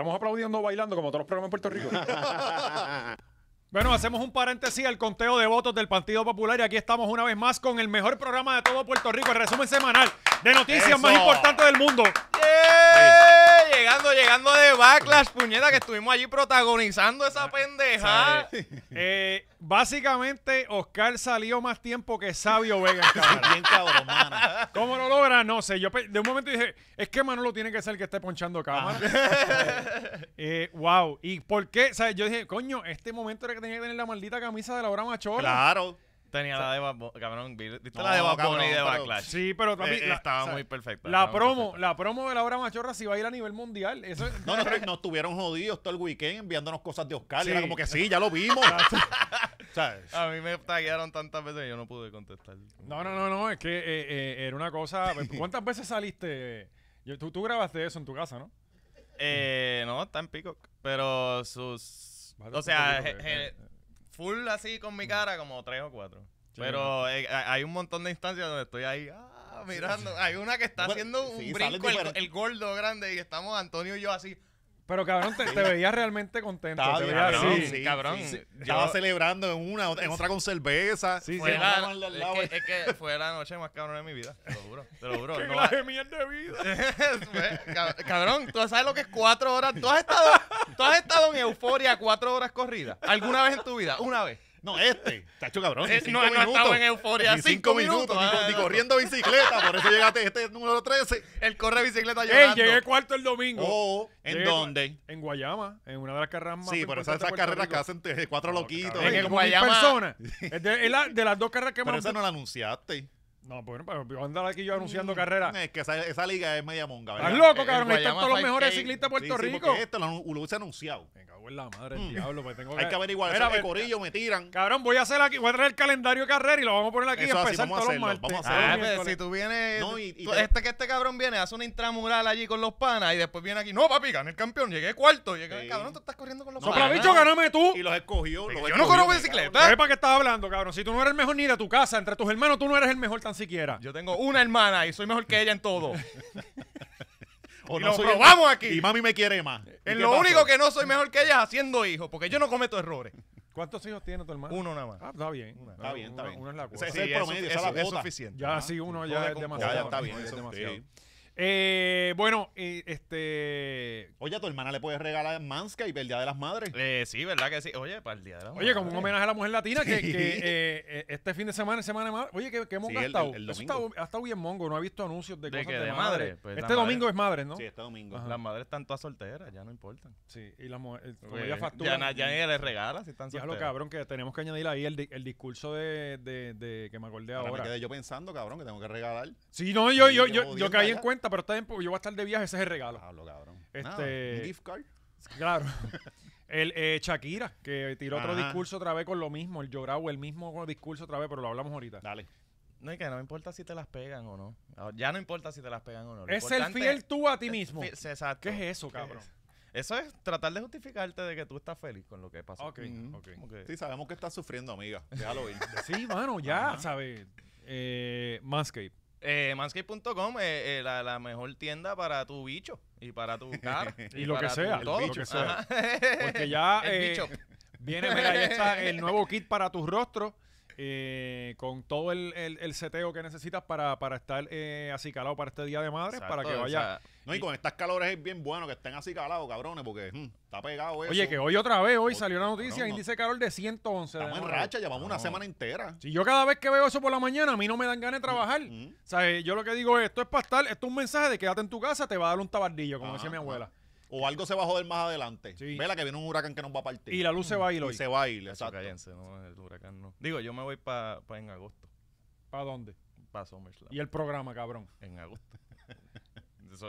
estamos aplaudiendo bailando como todos los programas en Puerto Rico. Bueno, hacemos un paréntesis al conteo de votos del Partido Popular y aquí estamos una vez más con el mejor programa de todo Puerto Rico, el resumen semanal de noticias más importantes del mundo llegando, llegando de las puñeta, que estuvimos allí protagonizando esa ah, pendeja. Eh, básicamente, Oscar salió más tiempo que Sabio Vega. Bien ¿Cómo lo logra? No sé. Yo de un momento dije, es que Manolo tiene que ser el que esté ponchando cámara. Ah. Eh, wow. ¿Y por qué? yo dije, coño, este momento era que tenía que tener la maldita camisa de la obra machola. Claro. Tenía la de Bad Cabrón, ¿viste la de Bad Bunny y de Backlash? Sí, pero también. Eh, estaba muy perfecta. La promo, la promo de la obra machorra sí va a ir a nivel mundial. Eso, no, no, nos tuvieron jodidos todo el weekend enviándonos cosas de Oscar. Y era como que sí, ya lo vimos. ¿Sabes? A mí me taguearon tantas veces que yo no pude contestar. No, no, no, no. Es que eh, eh, era una cosa. Pues, ¿Cuántas veces saliste? Tú, tú grabaste eso en tu casa, ¿no? Eh, no, está en Peacock. Pero sus. O pues, sea, full así con mi mm. cara, como tres o cuatro. Pero eh, eh, hay un montón de instancias donde estoy ahí ah, mirando. Hay una que está haciendo un brinco, el, gordo grande, y estamos Antonio y yo así. Pero cabrón, te, veías realmente contento. sí, Estaba celebrando en una, en otra con cerveza. Sí, sí. la- es, que, fue la noche más cabrona de mi vida, te lo juro, te lo juro. No ha- de vida! cabrón, tú sabes lo que es cuatro horas. ¿Tú has estado, tú has estado en euforia cuatro horas corridas? ¿Alguna vez en tu vida? Una vez. No, este. hecho cabrón. Eh, no, no estaba en euforia. cinco, minutos. y ah, ni, corriendo bicicleta. Por eso llegaste este número 13. El corre bicicleta llorando. llegué cuarto el domingo. Oh, ¿En dónde? En Guayama. En una de las carreras más. Sí, pero esas, esas carreras que hacen cuatro loquitos. ¿eh? En, Guayama. Es de, de las dos carreras que más. Pero esa no la anunciaste. No, bueno, pero voy a andar aquí yo anunciando mm, carrera. Es que esa, esa, liga es media monga, ¿verdad? Estás loco, eh, cabrón. Están pues todos los mejores ciclistas de Puerto Rico. Sí, esto lo, lo hubiese anunciado. Me cago en la madre, el mm. diablo. Pues tengo que... Hay que averiguar. Mira, ver, corillo me tiran. Cabrón, voy a hacer aquí, voy a traer el calendario de carrera y lo vamos a poner aquí y empezar vamos todos a los martes. Vamos a Ah, si tú vienes. No, y, este que este cabrón viene, hace una intramural allí con los panas y después viene aquí. No, papi, gané el campeón. Llegué cuarto. Llegué, Cabrón, tú estás corriendo con los no, panas. No, tú. Y los escogió. Yo no corro bicicleta. ¿Para qué estás hablando, cabrón? Si tú no eres el mejor ni de tu casa, entre tus hermanos, tú no eres el mejor siquiera. Yo tengo una hermana y soy mejor que ella en todo. o probamos aquí. Y mami me quiere más. En lo único que no soy mejor que ella es haciendo hijos, porque yo no cometo errores. ¿Cuántos hijos tiene tu hermano? Uno nada más. Ah, está bien. está bien, está bien. uno es la cuota. es suficiente. Ya, si uno ya es demasiado. Ya, está bien. Es demasiado. Eh, bueno, este. Oye, a tu hermana le puedes regalar mansca y el Día de las Madres. Eh, sí, ¿verdad que sí? Oye, para el Día de las Madres. Oye, como un homenaje a la mujer latina que, eh, eh, este fin de semana, semana de Madres. Oye, que, hemos estado? gastado. ha estado bien mongo, no ha visto anuncios de, cosas que de, de, madre. Pues este domingo es madre, ¿no? Sí, este domingo. Las madres están todas solteras, ya no importan. Sí, y las mujeres. Eh, como pues, ya factura. Ya, ya les regala si están solteras. Ya lo cabrón, que tenemos que añadir ahí el, el discurso de, de, que me acordé ahora. ahora. Me quedé yo pensando, cabrón, que tengo que regalar. Sí, no, yo, yo, yo, yo caí en cuenta pero pues, yo voy a estar de viaje, ese es el regalo. Este, card. Claro. El eh, Shakira, que tiró otro discurso otra vez con lo mismo, el llorado, el mismo discurso otra vez, pero lo hablamos ahorita. Dale. No, es que no importa si te las pegan o no. Ah, ya no importa si te las pegan o no. es el fiel tú a ti mismo. ¿Qué es eso, cabrón? Eso es tratar de justificarte de que tú estás feliz con lo que pasó. Ok, Sí, sabemos que estás sufriendo, amiga. Déjalo ir. Sí, mano, ya, ¿sabes? Eh, eh, Manscape.com es eh, eh, la, mejor tienda para tu bicho y para tu cara. y, lo, que sea, lo que sea. Porque ya eh, viene, mira, está el nuevo kit para tu rostro. Eh, con todo el, seteo que necesitas para, estar eh, así calado para este Día de madre para que vaya... no, y, con estas calores es bien bueno que estén así calados cabrones, porque hmm, está pegado eso. Oye, que hoy otra vez, hoy salió la noticia, índice calor de 111. Estamos en racha, llevamos una semana entera. Si yo cada vez que veo eso por la mañana, a mí no me dan ganas de trabajar. Mm, mm. O sea, eh, yo lo que digo es, esto es para estar, esto es un mensaje de quédate en tu casa, te va a dar un tabardillo, como decía mi abuela. O algo se va a joder más adelante. Vela que viene un huracán que nos va a partir. Y la luz se va hoy. Y se va a ir, exacto. Cállense, no, el huracán no. Digo, yo me voy para en agosto. ¿Para dónde? Para SummerSlam. ¿Y el programa, cabrón? En agosto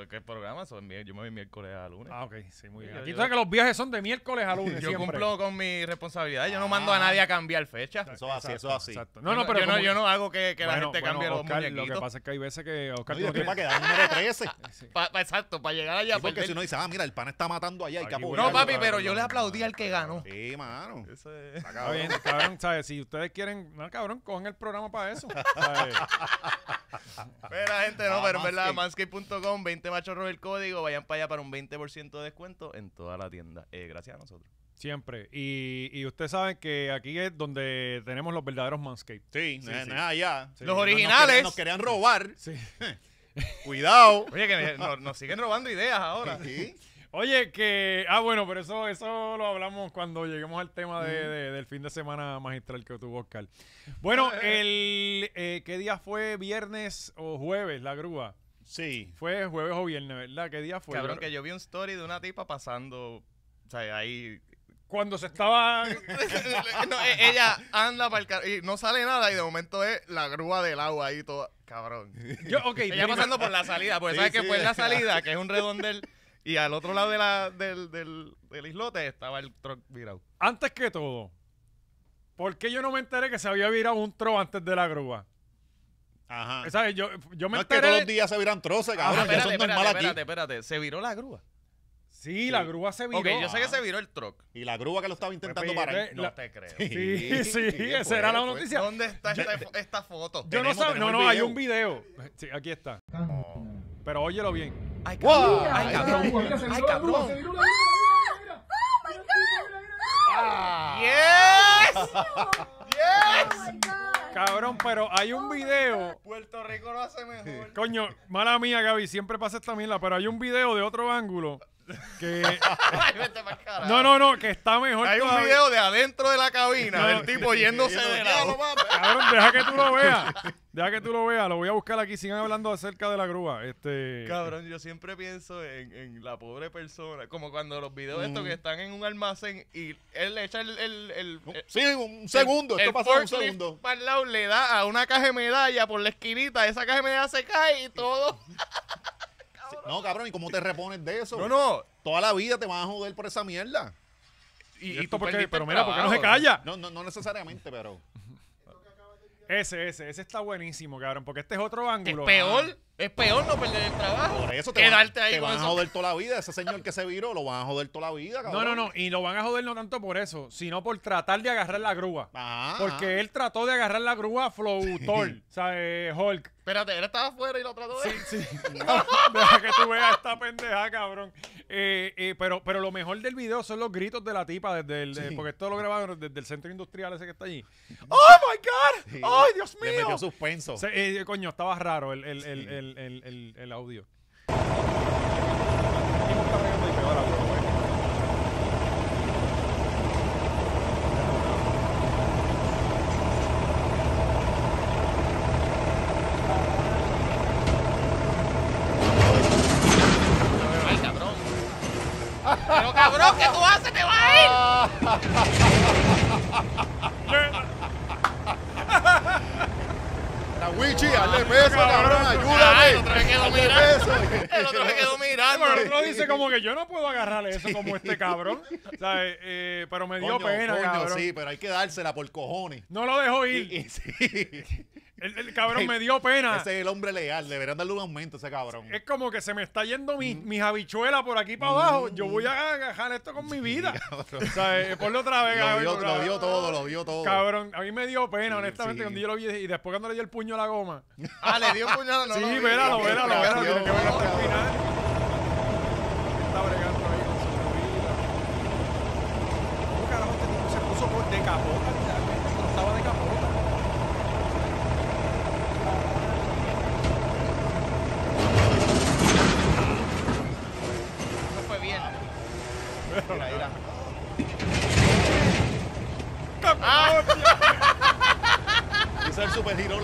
qué programa? yo me voy miércoles a lunes. Ah, ok, sí, muy bien. Aquí tú sabes que los viajes son de miércoles a lunes. yo cumplo con mi responsabilidad. Yo no ah. mando a nadie a cambiar fecha. Eso es así, eso es así. Exacto. No, no, pero yo, no, yo no hago que, que la gente cambie los muñequitos. Lo que pasa es que hay veces que Oscar. No, yo quedar número 13. exacto, para llegar allá. porque si no dice, ah, mira, el pan está matando allá. no, papi, pero yo le aplaudí al que ganó. Sí, mano. Eso Está bien, cabrón, ¿sabes? Si ustedes quieren. No, cabrón, cogen el programa para eso. espera gente, no, ah, pero verdad, manscape.com, 20 machorros el código, vayan para allá para un 20% de descuento en toda la tienda. Eh, gracias a nosotros. Siempre. Y, y ustedes saben que aquí es donde tenemos los verdaderos Manscaped Sí, allá Los originales. Nos querían, robar. Cuidado. Oye, que nos siguen robando ideas ahora. Oye, que. Ah, bueno, pero eso, eso lo hablamos cuando lleguemos al tema del fin de semana magistral que tuvo Oscar. Bueno, el, eh, ¿qué día fue? ¿Viernes o jueves la grúa? Sí. Fue jueves o viernes, ¿verdad? ¿Qué día fue? Cabrón, que yo vi un story de una tipa pasando. O sea, ahí. Cuando se estaba. E-, ella anda para el carro y no sale nada, y de momento es la grúa del agua ahí toda. Cabrón. Yo, ok. Ella pasando por la salida, porque sabes que fue la salida, que es un redondel. Y al otro lado del, islote estaba el truck virado. Antes que todo, ¿por qué yo no me enteré que se había virado un tro antes de la grúa? Ajá. Eh, ¿Sabes? Yo, yo me no, enteré... es que todos los días se viran troces, cabrón. Ajá, espérate, que son espérate, espérate, aquí. espérate. Se viró la grúa. Sí, sí, la grúa se viró. Ok, yo sé que se viró el truck. Y la grúa que lo estaba intentando pues, parar. Pues, no la... te creo. Sí, sí, sí, sí esa era la noticia. ¿Dónde está esta, esta foto? Yo no sabía. No, no, hay un video. Sí, aquí está. Pero óyelo bien. ¡Ay, cabrón! ¡Ay, cabrón! ¡Ay, cabrón! ¡Oh, my God! ¡Yes! ¡Yes! ¡Oh, my God! Cabrón, pero hay un video. Puerto Rico lo hace mejor. Coño, mala mía, Gaby, siempre pasa esta mierda, pero hay un video de otro ángulo que, no, no, no, que está mejor. Hay un video de adentro de la cabina del tipo yéndose de lado. Cabrón, deja que tú lo veas. Deja que tú lo veas. Lo voy a buscar aquí. Sigan hablando acerca de la grúa. Este, Cabrón, yo siempre pienso en, la pobre persona. Como cuando los videos de estos mm. que están en un almacén y él le echa el. el, sí, un segundo. esto pasó un segundo. el le da a una caja de medalla por la esquinita. Esa caja de medalla se cae y todo. No, cabrón, ¿y cómo te repones de eso? No, no. Toda la vida te van a joder por esa mierda. Y, porque- pero mira, ¿por qué no se calla? No, no, no necesariamente, pero. Ese, ese, ese está buenísimo, cabrón, porque este es otro ángulo es peor ah. Es peor no perder el trabajo. Por eso te, Quedarte van, ahí te van a joder toda la vida. Ese señor que se viró lo van a joder toda la vida, cabrón. No, no, no. Y lo van a joder no tanto por eso, sino por tratar de agarrar la grúa. Ah. Porque él trató de agarrar la grúa Flowtor, sí. o sea, eh, Hulk. Espérate, él estaba afuera y lo trató de... Sí, sí. deja que tú veas esta pendeja, cabrón. Eh, eh, pero, pero lo mejor del video son los gritos de la tipa desde el, porque esto lo grabaron desde el centro industrial ese que está allí. ¡Oh, my God! ¡Ay, Dios mío! Le metió suspenso. Eh, coño, estaba raro el, el el, el, audio. pero otro dice como que yo no puedo agarrarle eso como este cabrón. O eh, eh, pero me dio pena, cabrón. Sí, pero hay que dársela por cojones. No lo dejo ir. sí. el, cabrón me dio pena. Ese es el hombre leal. Deberían darle un aumento a ese cabrón. Es como que se me está yendo mi, mis habichuelas por aquí para abajo. Yo voy a agarrar esto con mi vida. o sea, eh, lo otra vez. Lo, cabrón, vio, todo, lo vio todo. Cabrón, a mí me dio pena, honestamente, cuando yo lo vi. Y después cuando le di el puño a la goma. Ah, le dio puño a la goma. Sí, véralo, véralo, véralo. que hasta el final.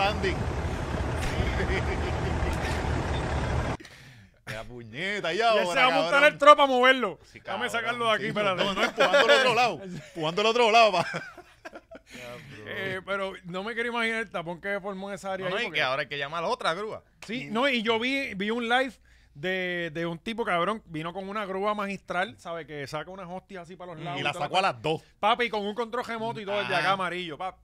La puñeta, ya se va a montar el tropa a moverlo. Sí, Dame sacarlo de aquí, espérate. No, no, empujando al otro lado. Empujando al otro lado, pa. Eh, pero no me quiero imaginar el tapón que formó en esa área. No, no que ahora hay que llamar a la otra grúa. Sí, no, y yo vi, vi un live de, de, un tipo cabrón, vino con una grúa magistral, ¿sabe? Que saca unas hostias así para los lados. Y la sacó a las dos. Papi, con un control remoto y todo, el de acá amarillo, papi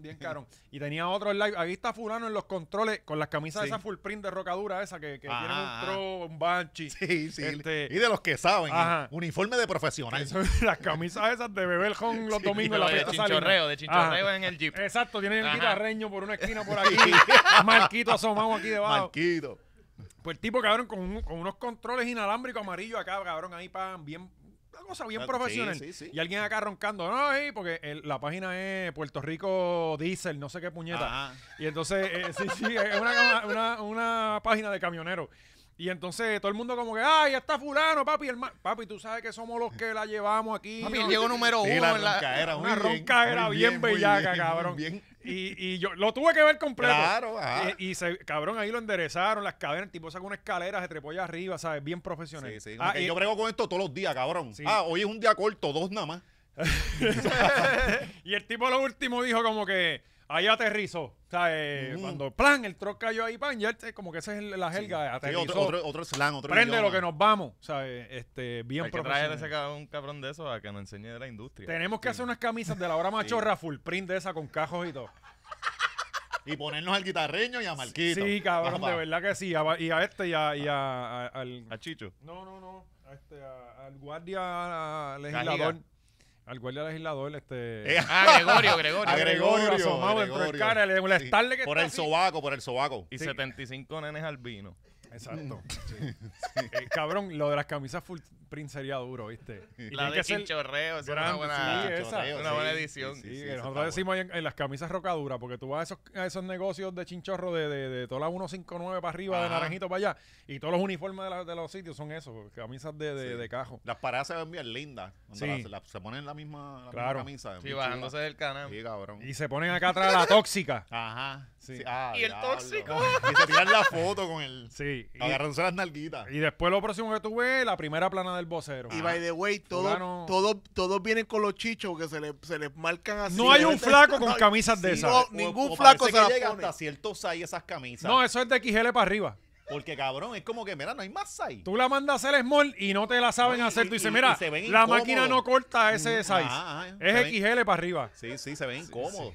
bien cabrón. y tenía otro live. Ahí está fulano en los controles con las camisas de esa full print de rocadura esa que, que tienen un pro, un banchi. Sí, sí. Este, y de los que saben, ajá. uniforme de profesional. las camisas esas de beber con los domingos la de chinchorreo, de chinchorreo en el jeep. Exacto, tienen el guitarreño por una esquina por aquí. Marquito asomado aquí debajo. Marquito. Pues el tipo, cabrón, con, unos controles inalámbricos amarillos acá, cabrón, ahí pan, bien cosa bien profesional. Y alguien acá roncando, no, porque eh, la página es Puerto Rico Diesel, no sé qué puñeta. Y entonces, eh, sí, sí, es una, una, una página de camioneros. Y entonces todo el mundo como que, ay, está fulano, papi, el papi, tú sabes que somos los que la llevamos aquí. Papi, llegó número uno. en la, una bien, era bien, bellaca, cabrón. Y, yo lo tuve que ver completo. Claro, ajá. Y, se, cabrón, ahí lo enderezaron, las cadenas, el tipo sacó una escalera, se trepó allá arriba, ¿sabes? Bien profesional. Ah, y, yo brego con esto todos los días, cabrón. Ah, hoy es un día corto, dos nada más. y el tipo lo último dijo como que... Ahí aterrizó. O sea, cuando plan, el truck cayó ahí, pan, ya este, como que esa es la jerga. Aterrizó. otro, otro, otro Prende lo que nos vamos. O sea, este, bien Hay que traer ese un cabrón de eso a que nos enseñe de la industria. Tenemos que hacer unas camisas de la hora machorra full print de esa con cajos y todo. Y ponernos al guitarreño y a Marquito. Sí, cabrón, de verdad que sí. y a este y a, y a, al... Chicho. No, no, no. A este, al guardia legislador. Al guardia legislador, este. Eh, ah, ah, Gregorio, Gregorio. A Gregorio, El cara, que Por el sobaco, por el sobaco. Y 75 nenes albino. Exacto. Eh, cabrón, lo de las camisas full Prin sería duro, ¿viste? Y la de chinchorreo, es una buena, una buena edición. Sí, nosotros decimos en, las camisas rocaduras, porque tú vas a esos, esos negocios de chinchorro de, de, de toda la 159 para arriba, de naranjito para allá, y todos los uniformes de, de los sitios son esos, camisas de, de cajo. Las paradas se ven bien lindas. se ponen la misma, la misma camisa. Sí, bajándose del canal. Y se ponen acá atrás la tóxica. Ajá. Ah, y el tóxico. y se tiran la foto con el... Sí. Agarrándose las nalguitas. Y después lo próximo que tú ves, la primera plana el vocero. Y by ah, the way, todos, todos, vienen con los chichos que se les marcan así. No hay un flaco con camisas de esas. ningún flaco se las pone. hasta ciertos size esas camisas. No, eso es de XL para arriba. Porque cabrón, es como que, mira, no hay más size. Tú la mandas a hacer small y no te la saben hacer. Tú dices, mira, la máquina no corta ese mm, size. Ah, ah, es XL para arriba. Sí, sí, se ven incómodos.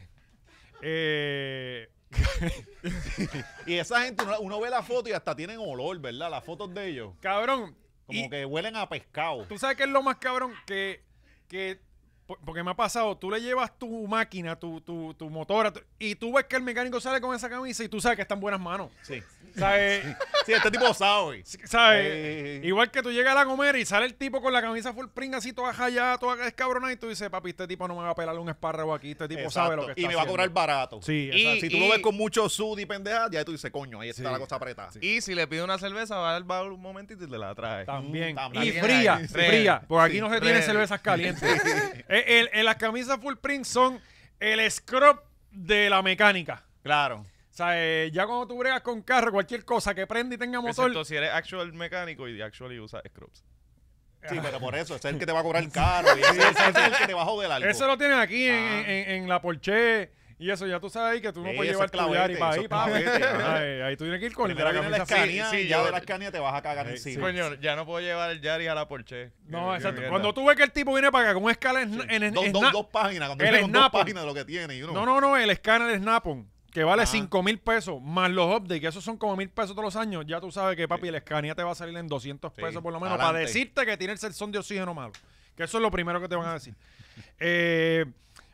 Eh, y esa gente, uno ve la foto y hasta tienen olor, ¿verdad? Las fotos de ellos. cabrón, como que huelen a pescado. ¿Tú sabes qué es lo más cabrón? Que, que porque me ha pasado, tú le llevas tu máquina, tu, tu, tu motora, y tú ves que el mecánico sale con esa camisa y tú sabes que está en buenas manos. Sí. ¿Sabes? Sí, este tipo sabe. ¿Sabes? Igual que tú llegas a la comer y sale el tipo con la camisa full print así, toda jallada, toda descabronada, y tú dices, papi, este tipo no me va a pelar un espárrago aquí, este tipo sabe lo que está Y me va a cobrar barato. Sí, Si tú lo ves con mucho sud y pendeja, ya tú dices, coño, ahí está la cosa apretada. Y si le pide una cerveza, va al bar un momentito y te la trae. También. Mm, y fría, fría. Porque aquí no se tienen cervezas calientes. Eh, el, eh, las camisas full print son el scrub de la mecánica. Claro. O sea, eh, ya cuando tú bregas con carro, cualquier cosa que prenda y tenga motor. si eres actual mecánico y actually usa scrubs. Sí, pero por eso, es el que te va a cobrar caro y es el que te va a joder algo. Eso lo tienen aquí en, ah. en, en, la Porsche y eso ya tú sabes ahí que tú no puedes llevar tu Yari para ahí, Ahí, tú tienes que ir con la camisa Sí, ya de la escanea te vas a cagar Sí, encima. Señor, ya no puedo llevar el Yari a la Porsche. No, exacto. Cuando tú ves que el tipo viene para acá con un escala en, en- en- Dos, dos, páginas, cuando el dos páginas de lo que tiene. Y uno, No, no, no, el escáner Snap-on, que vale 5 mil pesos, más los updates, que esos son como mil pesos todos los años, ya tú sabes que, papi, el Scania te va a salir en 200 pesos por lo menos, para decirte que tiene el sensor de oxígeno malo. Que eso es lo primero que te van a decir. Eh,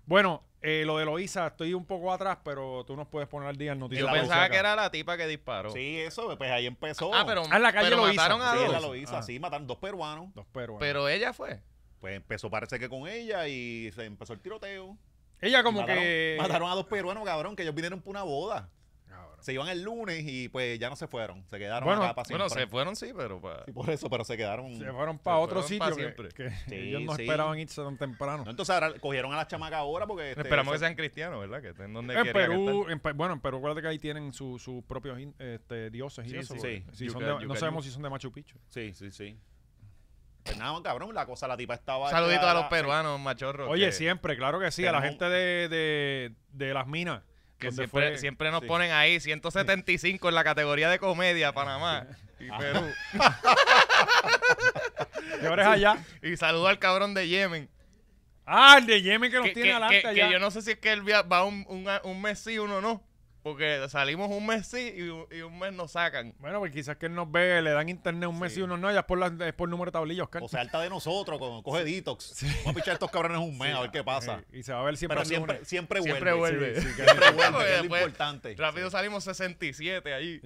bueno, eh, lo de Loisa, estoy un poco atrás, pero tú nos puedes poner al día en noticias. Yo pensaba que era la tipa que disparó. Sí, eso, pues ahí empezó. Ah, pero, ah, en la calle pero mataron a sí, dos. la ah. sí, mataron dos peruanos. Dos peruanos. Pero ella fue. Pues empezó, parece que con ella y se empezó el tiroteo. Ella como que... Mataron a dos peruanos, cabrón, que ellos vinieron por una boda. Se iban el lunes y pues ya no se fueron. Se quedaron bueno, acá para Bueno, se fueron sí, pero para... por eso, pero se quedaron... Se fueron para otro sitio siempre sí, ellos no esperaban irse tan temprano. entonces ahora cogieron a las chamacas ahora porque... Este, Esperamos que sean cristianos, ¿verdad? Que estén donde en Perú, bueno, en Perú acuérdate que ahí tienen sus propios este, dioses y eso. Sí, sí. no sabemos si son de Machu Picchu. Sí, sí, sí. Pues nada, cabrón, la cosa, la tipa estaba. Saluditos a los peruanos, machorros. Oye, siempre, claro que sí, a la gente de, de, de las minas. Que siempre, siempre nos ponen ahí 175 en la categoría de comedia, Panamá y ah. Perú. y es allá. Y saludo al cabrón de Yemen. Ah, el de Yemen que nos tiene que, adelante que, Que yo no sé si es que él va un, un, un mes sí, uno no. Porque salimos un mes sí y, un mes nos sacan. Bueno, pues quizás que él nos ve, le dan internet un mes y uno no, ya es por, el número de tablillos, O sea, alta de nosotros, con, coge detox. Vamos a pichar estos cabrones un mes a ver qué pasa. Y se va a ver siempre. Pero siempre, vuelve. Siempre vuelve. siempre vuelve, que es lo importante. Rápido salimos 67 ahí.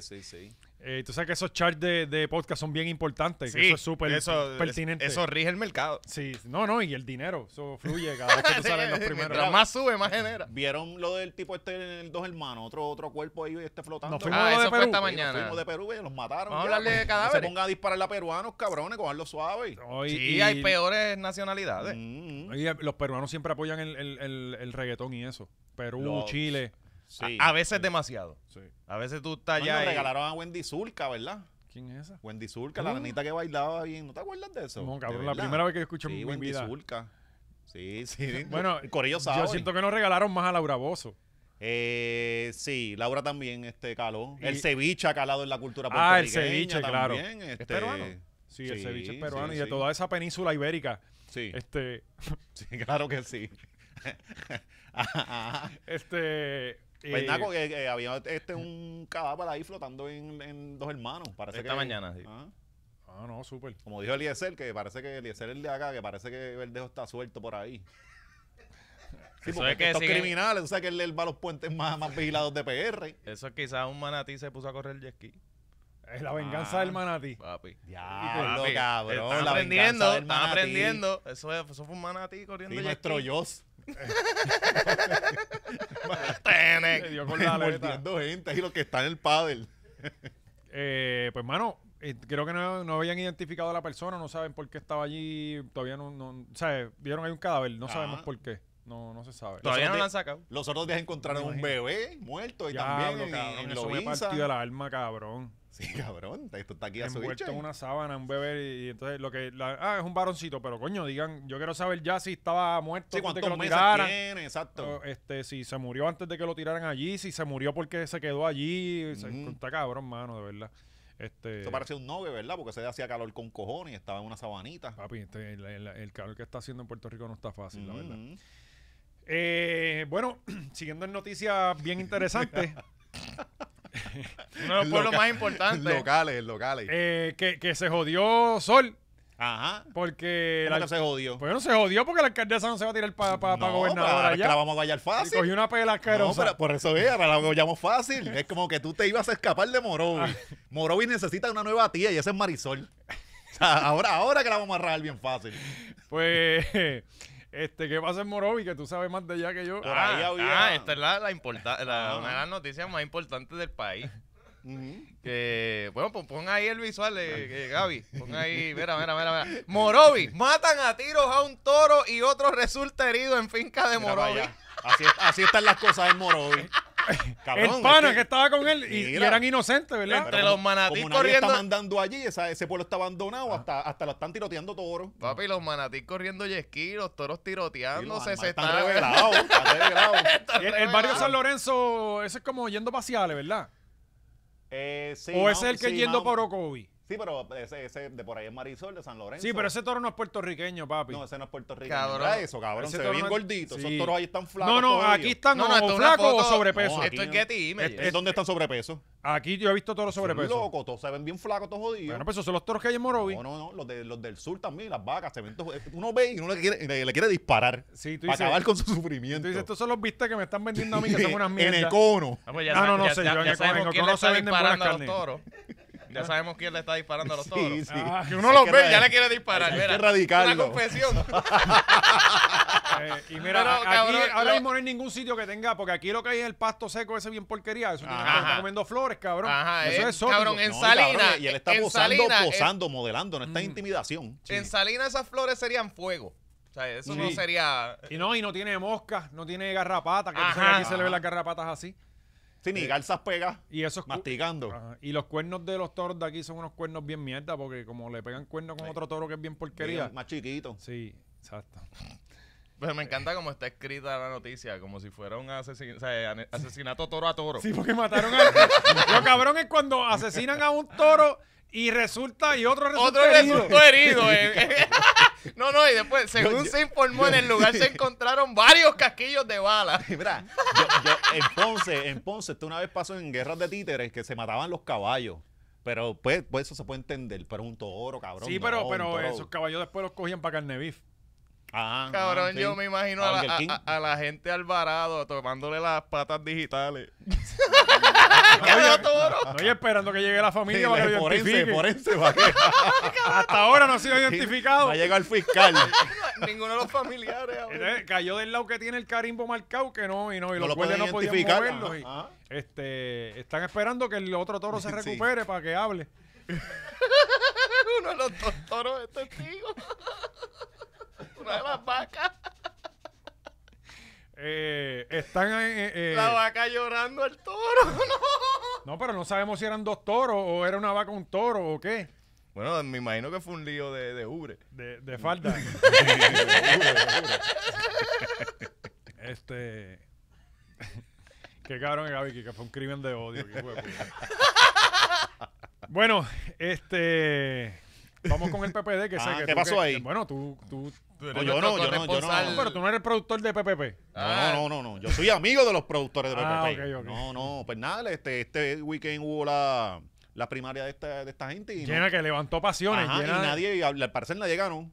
Sí, sí, sí. Eh, tú sabes que esos charts de, de podcast son bien importantes. eso es súper pertinente. Eso rige el mercado. Sí, no, no, y el dinero. Eso fluye cada vez que tú sales los primeros. Mientras más sube, más genera. ¿Vieron lo del tipo este, el dos hermanos? Otro, otro cuerpo ahí este flotando. Nos fuimos ah, de eso Perú. fue esta mañana. Nos fuimos de Perú y los mataron. Vamos a hablarle pues. de cadáveres. se pongan a disparar a peruanos, cabrones, cogerlos suave. sí, hay peores nacionalidades. Mm. los peruanos siempre apoyan el, el, el, reggaetón y eso. Perú, Chile a, veces demasiado. Sí. A veces tú estás ya. Nos regalaron a Wendy Zulka, ¿verdad? ¿Quién es esa? Wendy Zulka, la nenita que bailaba bien. ¿No te acuerdas de eso? No, cabrón, la primera vez que escucho sí, mi Wendy Zulca. Sí, sí. bueno, Yo siento que nos regalaron más a Laura Bozo. Eh, sí, Laura también este, caló. El ceviche ha calado en la cultura puertorriqueña. Ah, el ceviche, también, claro. Este... peruano? Sí, el ceviche es peruano y de toda esa península ibérica. Sí. Este... sí, claro que sí. este, pues eh, eh, había este, un cadáver ahí flotando en, dos hermanos. Esta mañana, ah. ah, no, súper. Como dijo Eliezer, que parece que Eliezer es el de acá, que parece que Verdejo está suelto por ahí. Sí, es estos criminales, tú sabes que él, va a los puentes más, más vigilados de PR. Eso es quizás un manatí se puso a correr el jet ski, Es la venganza del ah, manatí. papi. Ya, Papi, cabrón. Están aprendiendo, están aprendiendo. Eso, fue un manatí corriendo. Y jet nuestro gente y los que están en el pádel. Eh, pues, mano, eh, creo que no, habían identificado a la persona, no saben por qué estaba allí, todavía no, no o sea, vieron ahí un cadáver, no sabemos ah. por qué. No, no se sabe. Todavía no lo han sacado. Los otros días encontraron un bebé muerto y también partido alma, cabrón. Sí, cabrón, esto está aquí a su Envuelto en una sábana, un bebé, y, entonces lo que... ah, es un varoncito, pero coño, digan, yo quiero saber ya si estaba muerto antes de que lo tiraran. Tiene, exacto. este, si se murió antes de que lo tiraran allí, si se murió porque se quedó allí. está cabrón, mano, de verdad. Este, parece un novio, ¿verdad? Porque se hacía calor con cojones y estaba en una sabanita. Papi, este, el, calor que está haciendo en Puerto Rico no está fácil, la verdad. Eh, bueno, siguiendo en noticias bien interesantes... Uno de los pueblos más importantes. Locales, locales. Eh, que, que se jodió Sol. Ajá. Porque. ¿Cómo se jodió? Pues no se jodió porque la alcaldesa no se va a tirar para gobernar que la vamos a vallar fácil. Y cogió una pela asquerosa. No, pero por eso es, la vallamos fácil. es como que tú te ibas a escapar de Morovis. Ah. necesita una nueva tía y esa es Marisol. O sea, ahora, ahora que la vamos a arrar bien fácil. Pues. Este, ¿qué pasa en Morovi? Que tú sabes más de allá que yo. ah, ahí esta es la, la, ah. una de las noticias más importantes del país. que, bueno, pues pon ahí el visual, eh, de Gaby. Pon ahí, mira, mira, mira, mira. Morovi, matan a tiros a un toro y otro resulta herido en finca de Morovi. Así, así están las cosas en Morovi. Cabrón, el pana que, estaba con él y, eran inocentes, ¿verdad? Entre los manatí como corriendo. mandando allí, ese pueblo está abandonado, ah. hasta, hasta la están tiroteando toros. Papi, los manatís corriendo yesquí, los toros tiroteándose. se están está... revelados, el, barrio San Lorenzo, ese es como yendo paseales, ¿verdad? Eh, ¿O es el que yendo por Ocovi? Sí, pero ese, ese de por ahí es Marisol, de San Lorenzo. Sí, pero ese toro no es puertorriqueño, papi. No, ese no es puertorriqueño. Cabrón. eso, cabrón. se ve bien gordito. Esos toros ahí están flacos. No, no, aquí están No, flacos o sobrepeso. Esto es Getty Images. Este, este, ¿Dónde están sobrepeso? Aquí yo he visto toros sobrepeso. Loco, todos se ven bien flacos, todos jodidos. Bueno, pero pues esos son los toros que hay en Morovi. No, no, no, los, de, los del sur también, las vacas, se ven todos- eh, uno ve y uno le quiere, le, quiere disparar Sí, tú para acabar con su sufrimiento. Tú dices, estos son los vistas que me están vendiendo a mí, que son unas en el cono. Ah, no, no sé, yo en el- en el cono se venden para carnes. toros. Ya ah. sabemos quién le está disparando a los toros. Ah. Ah. que uno los ve, ya le quiere disparar. Hay que erradicarlo. Una confesión. Eh, y mira, aquí, cabrón, ahora mismo no hay ningún sitio que tenga, porque aquí lo que hay es el pasto seco ese bien porquería. Eso tiene que estar comiendo flores, cabrón. eso eh, es solo. Cabrón, en salina. y él está posando, eh, posando, modelando, no está en mm. intimidación. En salina esas flores serían fuego. O sea, eso no sería. Y no, y no tiene mosca, no tiene garrapatas, que aquí se le ve las garrapatas así. Sí, ni garzas eh, pegas y eso mastigando. Y los cuernos de los toros de aquí son unos cuernos bien mierda, porque como le pegan cuernos con otro toro que es bien porquería. más chiquito. Sí, exacto. Pero pues me eh. encanta cómo está escrita la noticia, como si fuera un asesinato toro a toro. Sí, porque mataron a... Lo cabrón es cuando asesinan a un toro y resulta y otro resulta otro herido. resultó herido. Eh. No, no, y después, según se informó, en el lugar se encontraron varios casquillos de bala. Mira, en Ponce, esto una vez pasó en guerras de títeres que se mataban los caballos. Pero pues, pues eso se puede entender, pero un toro, cabrón. Sí, pero, pero esos caballos después los cogían para carne beef. Ah, cabrón, yo me imagino ah, a, la, gente Alvarado tomándole las patas digitales. No toro. Estoy esperando que llegue la familia para que lo identifique. Hasta ahora no ha sido identificado. va a llegar el fiscal. Ninguno de los familiares. cayó del lado que tiene el carimbo marcado que no, y no, y los cuerdos no podían moverlo. Este, están esperando que el otro toro se recupere para que hable. Uno de los dos toros es testigo. Eh, están eh, eh, eh, La vaca llorando al toro. No. pero no sabemos si eran dos toros o era una vaca un toro o qué. Bueno, me imagino que fue un lío de, de ubre. De, de falda. Este. Qué cabrón, Gaby, que fue un crimen de odio. Pues. bueno, este. Vamos con el PPD, que ah, que. ¿Qué pasó ahí? bueno, tú pues yo no, yo no, yo no. Pero tú no eres productor de PPP. No, no, no, Yo soy amigo de los productores de PPP. Ah, no, no. Pues nada, este, este weekend hubo la primaria de esta, de esta gente. Y llena que levantó pasiones. y nadie, al parecer nadie ganó.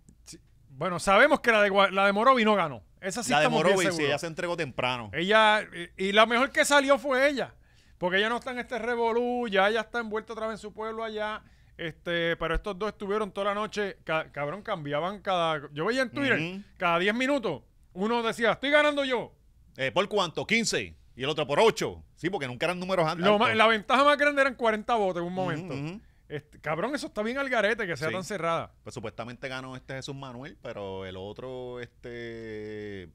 Bueno, sabemos que la de, la de Morovi no ganó. Esa sí la de Morovi, sí, ella se entregó temprano. Ella, y, la mejor que salió fue ella. Porque ella no está en este revolú, ya ella está envuelta otra vez en su pueblo allá. Este, pero estos dos estuvieron toda la noche, cabrón, cambiaban cada. Yo veía en Twitter, cada 10 minutos, uno decía, estoy ganando yo. Eh, ¿Por cuánto? 15. Y el otro por 8. Sí, porque nunca eran números antes. La ventaja más grande eran 40 votos en un momento. Este, cabrón, eso está bien al garete que sea tan cerrada. Pues supuestamente ganó este Jesús Manuel, pero el otro, este.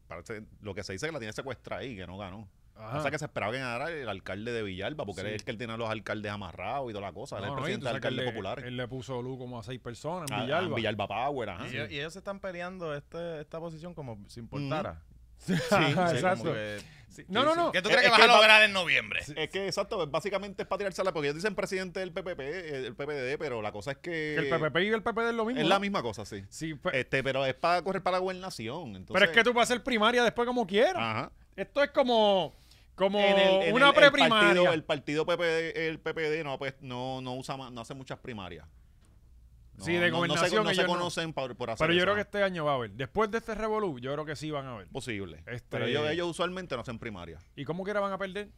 lo que se dice es que la tiene secuestrada Y que no ganó. O sea que se esperaba que ganara el alcalde de Villalba, porque él es que tiene a los alcaldes amarrados y toda la cosa. Era el presidente del alcalde popular. Él le puso luz como a seis personas en ah, Villalba. Villalba Power, ajá. Y, ellos se están peleando este, esta posición como si importara. Sí, exacto. no, no, no. ¿Qué tú crees que vas a lograr en noviembre? Es que, exacto, pues, básicamente es para tirarse la... porque ellos dicen presidente del PPP, eh, el PPD, pero la cosa es que... que el PPP y el PPD es lo mismo. Es la misma cosa, sí. pero, pues. este, pero es para correr para la gobernación. Entonces, pero es que tú vas a hacer primaria después como quieras. Ajá. Esto es como... Como una preprimaria. El partido, el PPD, el PPD no, pues, no, no, usa, no hace muchas primarias. sí, de gobernación. Pero yo creo que este año va a haber. Después de este revolú, yo creo que sí van a haber. Posible. Este pero ellos, usualmente no hacen primarias. ¿Y cómo era van a perder?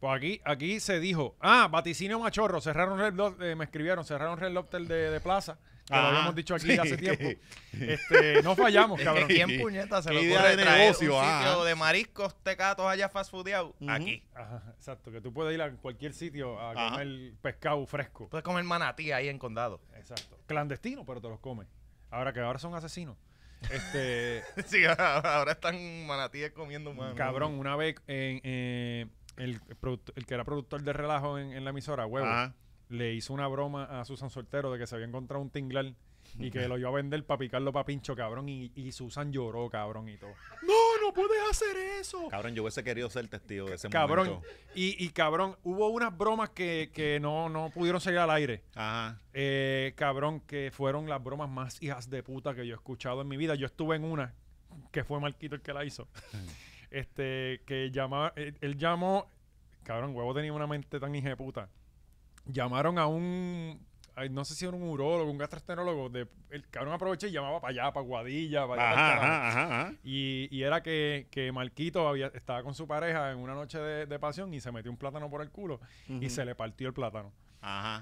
Pues aquí, aquí se dijo, ah, vaticinio machorro, cerraron eh, me escribieron, cerraron Red Lobster de plaza lo habíamos ah, dicho aquí hace tiempo. Este, no fallamos, cabrón. ¿Quién puñeta se lo pone de negocio, un sitio ah. de mariscos, tecatos allá fast foodiao Aquí. Ajá, exacto, que tú puedes ir a cualquier sitio a comer pescado fresco. Puedes comer manatí ahí en Condado. Exacto. Clandestino, pero te los comes. Ahora que ahora son asesinos. Este, sí, ahora están manatíes comiendo humanos. Cabrón, una vez en, eh, el, que era productor de relajo en, en la emisora, huevo le hizo una broma a Susan Soltero de que se había encontrado un tinglar y que lo iba a vender para picarlo para pincho, cabrón. Y, Susan lloró, cabrón, y todo. ¡No, no puedes hacer eso! Cabrón, yo hubiese querido ser testigo de ese cabrón, momento. Y, y cabrón, hubo unas bromas que, no, no pudieron salir al aire. Ajá. Eh, cabrón, que fueron las bromas más hijas de puta que yo he escuchado en mi vida. Yo estuve en una que fue Marquito el que la hizo. este, que llamaba, él, él llamó, cabrón, huevo tenía una mente tan hija de puta llamaron a un no sé si era un urólogo, un gastroenterólogo, de, el cabrón aproveché y llamaba para allá, para Guadilla, para allá. Y, era que, que Marquito había, estaba con su pareja en una noche de, pasión y se metió un plátano por el culo y se le partió el plátano.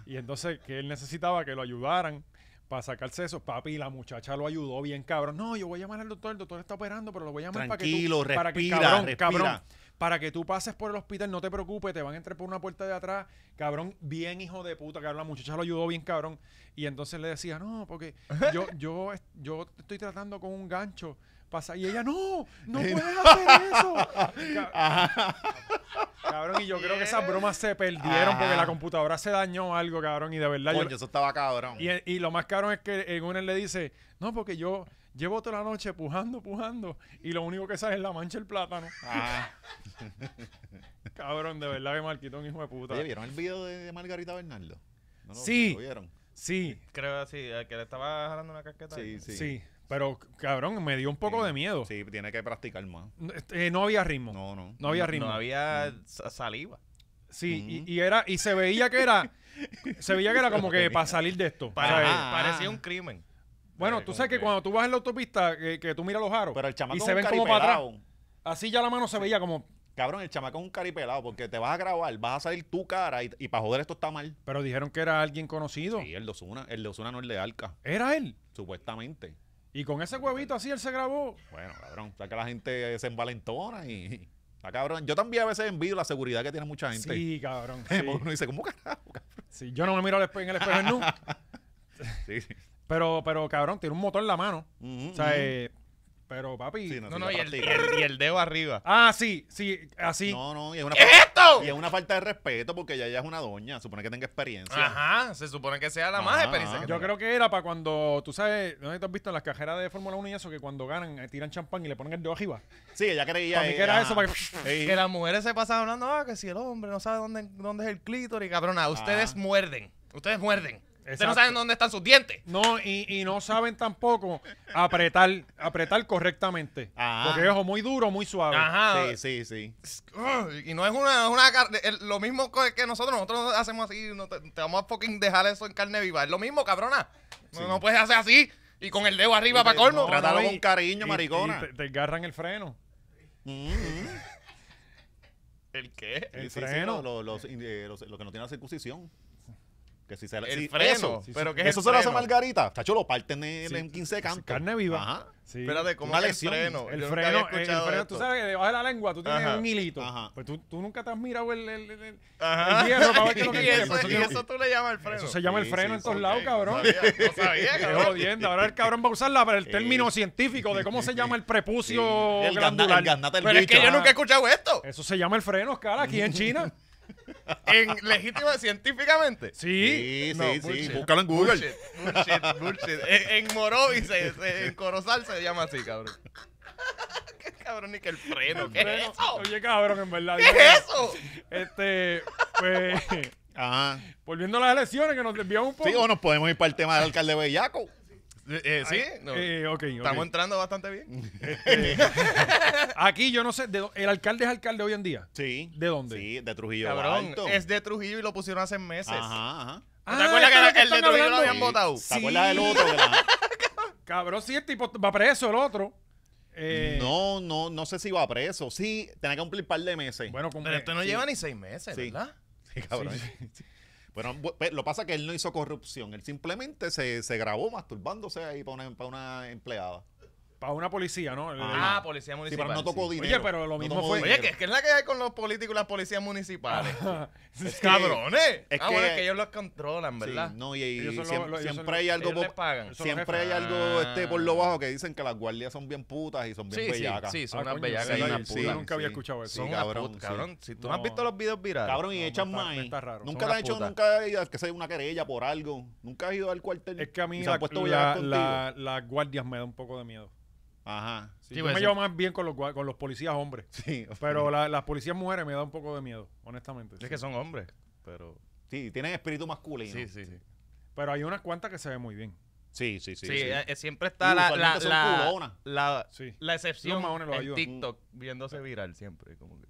Y entonces que él necesitaba que lo ayudaran para sacarse eso, papi, la muchacha lo ayudó bien, cabrón. No, yo voy a llamar al doctor, el doctor está operando, pero lo voy a llamar para que tú, cabrón, cabrón para que tú pases por el hospital, no te preocupes, te van a entrar por una puerta de atrás, cabrón, bien hijo de puta, cabrón, la muchacha lo ayudó bien, cabrón, y entonces le decía, no, porque yo, yo, yo estoy tratando con un gancho, pasa, y ella, no, no puedes hacer eso. cabrón, y yo creo que esas bromas se perdieron porque la computadora se dañó algo, cabrón, y de verdad. eso estaba cabrón. Y, lo más cabrón es que en una le dice, no, porque yo Llevo toda la noche pujando, pujando y lo único que sale es la mancha del plátano. Ah. Cabrón, de verdad que un hijo de puta. ¿Vieron el video de Margarita Bernardo? sí. ¿Lo vieron? Sí. Creo así, que le estaba jalando una casqueta. Sí, sí. Sí. Pero, cabrón, me dio un poco de miedo. Sí, tiene que practicar más. no este, eh, había ritmo. No, no. No había ritmo. No había mm. saliva. Sí, y, mm. y, era, y se veía que era, se veía que era como que para salir de esto. parecía un crimen. Bueno, eh, tú sabes que, cuando tú vas en la autopista, que, que tú miras los aros Pero el y se ven como Así ya la mano se veía como. Cabrón, el chamaco es un caripelado porque te vas a grabar, vas a salir tu cara y, y para joder esto está mal. Pero dijeron que era alguien conocido. Sí, el de Osuna. El de Osuna no es de Arca. ¿Era él? Supuestamente. Y con ese huevito así él se grabó. Bueno, cabrón, o sea que la gente se envalentona y. Está cabrón. Yo también a veces envío la seguridad que tiene mucha gente. Sí, cabrón. Uno dice, ¿cómo carajo, cabrón? Sí, yo no me miro en el espejo en sí, sí. Pero, pero cabrón, tiene un motor en la mano. o sea, eh, pero papi. no, no, y, el, dedo arriba. Ah, sí, sí, así. No, no, y es una falta, Y es una falta de respeto porque ella es una doña, supone que tenga experiencia. Ajá, se supone que sea la más ah. experiencia. Que Yo creo que era para cuando, tú sabes, ¿no te has visto en las cajeras de Fórmula 1 y eso? Que cuando ganan, eh, tiran champán y le ponen el dedo arriba. Sí, ella creía. Para que era eso, que... las mujeres se pasan hablando, ah, que si el hombre no sabe dónde, dónde es el clítoris, cabrona, ah. ustedes muerden. Ustedes muerden. Ustedes no saben dónde están sus dientes. No, y, no saben tampoco apretar, apretar correctamente. Ah. Porque es muy duro, muy suave. Sí, sí, sí. Y no es una, lo mismo que nosotros, nosotros hacemos así, te, vamos a fucking dejar eso en carne viva. Es lo mismo, cabrona. No, puedes hacer así y con el dedo arriba para colmo. Tratarlo con cariño, maricona. te, agarran el freno. Mm-hmm. ¿El qué? El, freno. Eh, los, que no tienen la circuncisión. Que si el freno. Eso, pero que eso se lo hace Margarita. Chacho, lo parten en, sí, en 15 cantos. Carne viva. Ajá. Sí. Espérate, ¿cómo es el freno? El freno, el freno tú sabes que debajo de la lengua tú tienes un hilito. Ajá. Pues tú, nunca te has mirado el, el, el, hierro para ver Eso, y eso, tú le llamas el freno. Eso se llama el freno en todos lados, cabrón. No sabía, cabrón. Ahora el cabrón va a usar para el término científico de cómo se llama el prepucio glandular. Pero es que yo nunca he escuchado esto. Eso se llama el freno, cara, aquí en China. en legítima científicamente. Sí, sí, sí, Búscalo en Google. En, en en Corozal se llama así, cabrón. ¿Qué cabrón, ni que el freno. ¿Qué es eso? Oye, cabrón, en verdad. ¿Qué es eso? Este, pues. Ajá. Volviendo a las elecciones, que nos desviamos un poco. Sí, o nos podemos ir para el tema del alcalde Bellaco. Eh, eh, ¿Sí? Eh, eh, ok okay, Estamos entrando bastante bien. aquí yo no sé, ¿el alcalde es alcalde hoy en día? Sí. ¿De dónde? Sí, de Trujillo Cabrón, es de Trujillo y lo pusieron hace meses. Ajá, ajá. ¿Te, ah, acuerdas que, el de Trujillo lo habían votado? Sí. ¿Te acuerdas del otro? Cabrón, sí, este tipo va preso el otro. Eh, no, no, no sé si va preso. Sí, tenía que cumplir un par de meses. Bueno, Pero esto no lleva ni seis meses, ¿verdad? Sí, cabrón. Pero pues, lo pasa que él no hizo corrupción, él simplemente se, se grabó masturbándose ahí para una, para una empleada. Para una policía, ¿no? Ah, policía municipal. pero no tocó dinero. Oye, pero lo mismo fue. Oye, que es que es la que hay con los políticos y las policías municipales. ¡Cabrones! Es ah, que, bueno, es que ellos los controlan, ¿verdad? no, y, siempre, hay algo. Siempre hay algo ah. este, por lo bajo que dicen que las guardias son bien putas y son bien bellacas. Sí, son ah, unas bellacas Yo nunca había escuchado eso. Son cabrón. Cabrón, si tú no has visto los videos virales. Cabrón, y echan más. Nunca han hecho, nunca que sea una querella por algo. Nunca has ido al cuartel. Es que a mí las guardias me da un poco de miedo. Ajá. yo pues, me llevo más bien con los, con los policías hombres. Sí. Pero la, las policías mujeres me da un poco de miedo, honestamente. Es que son hombres, pero... Sí, tienen espíritu masculino. Sí, sí, sí. Pero hay unas cuantas que se ven muy bien. Sí, sí, sí. sí, eh, eh, siempre está la, la, la, la, la, excepción en TikTok viéndose viral siempre. Como que.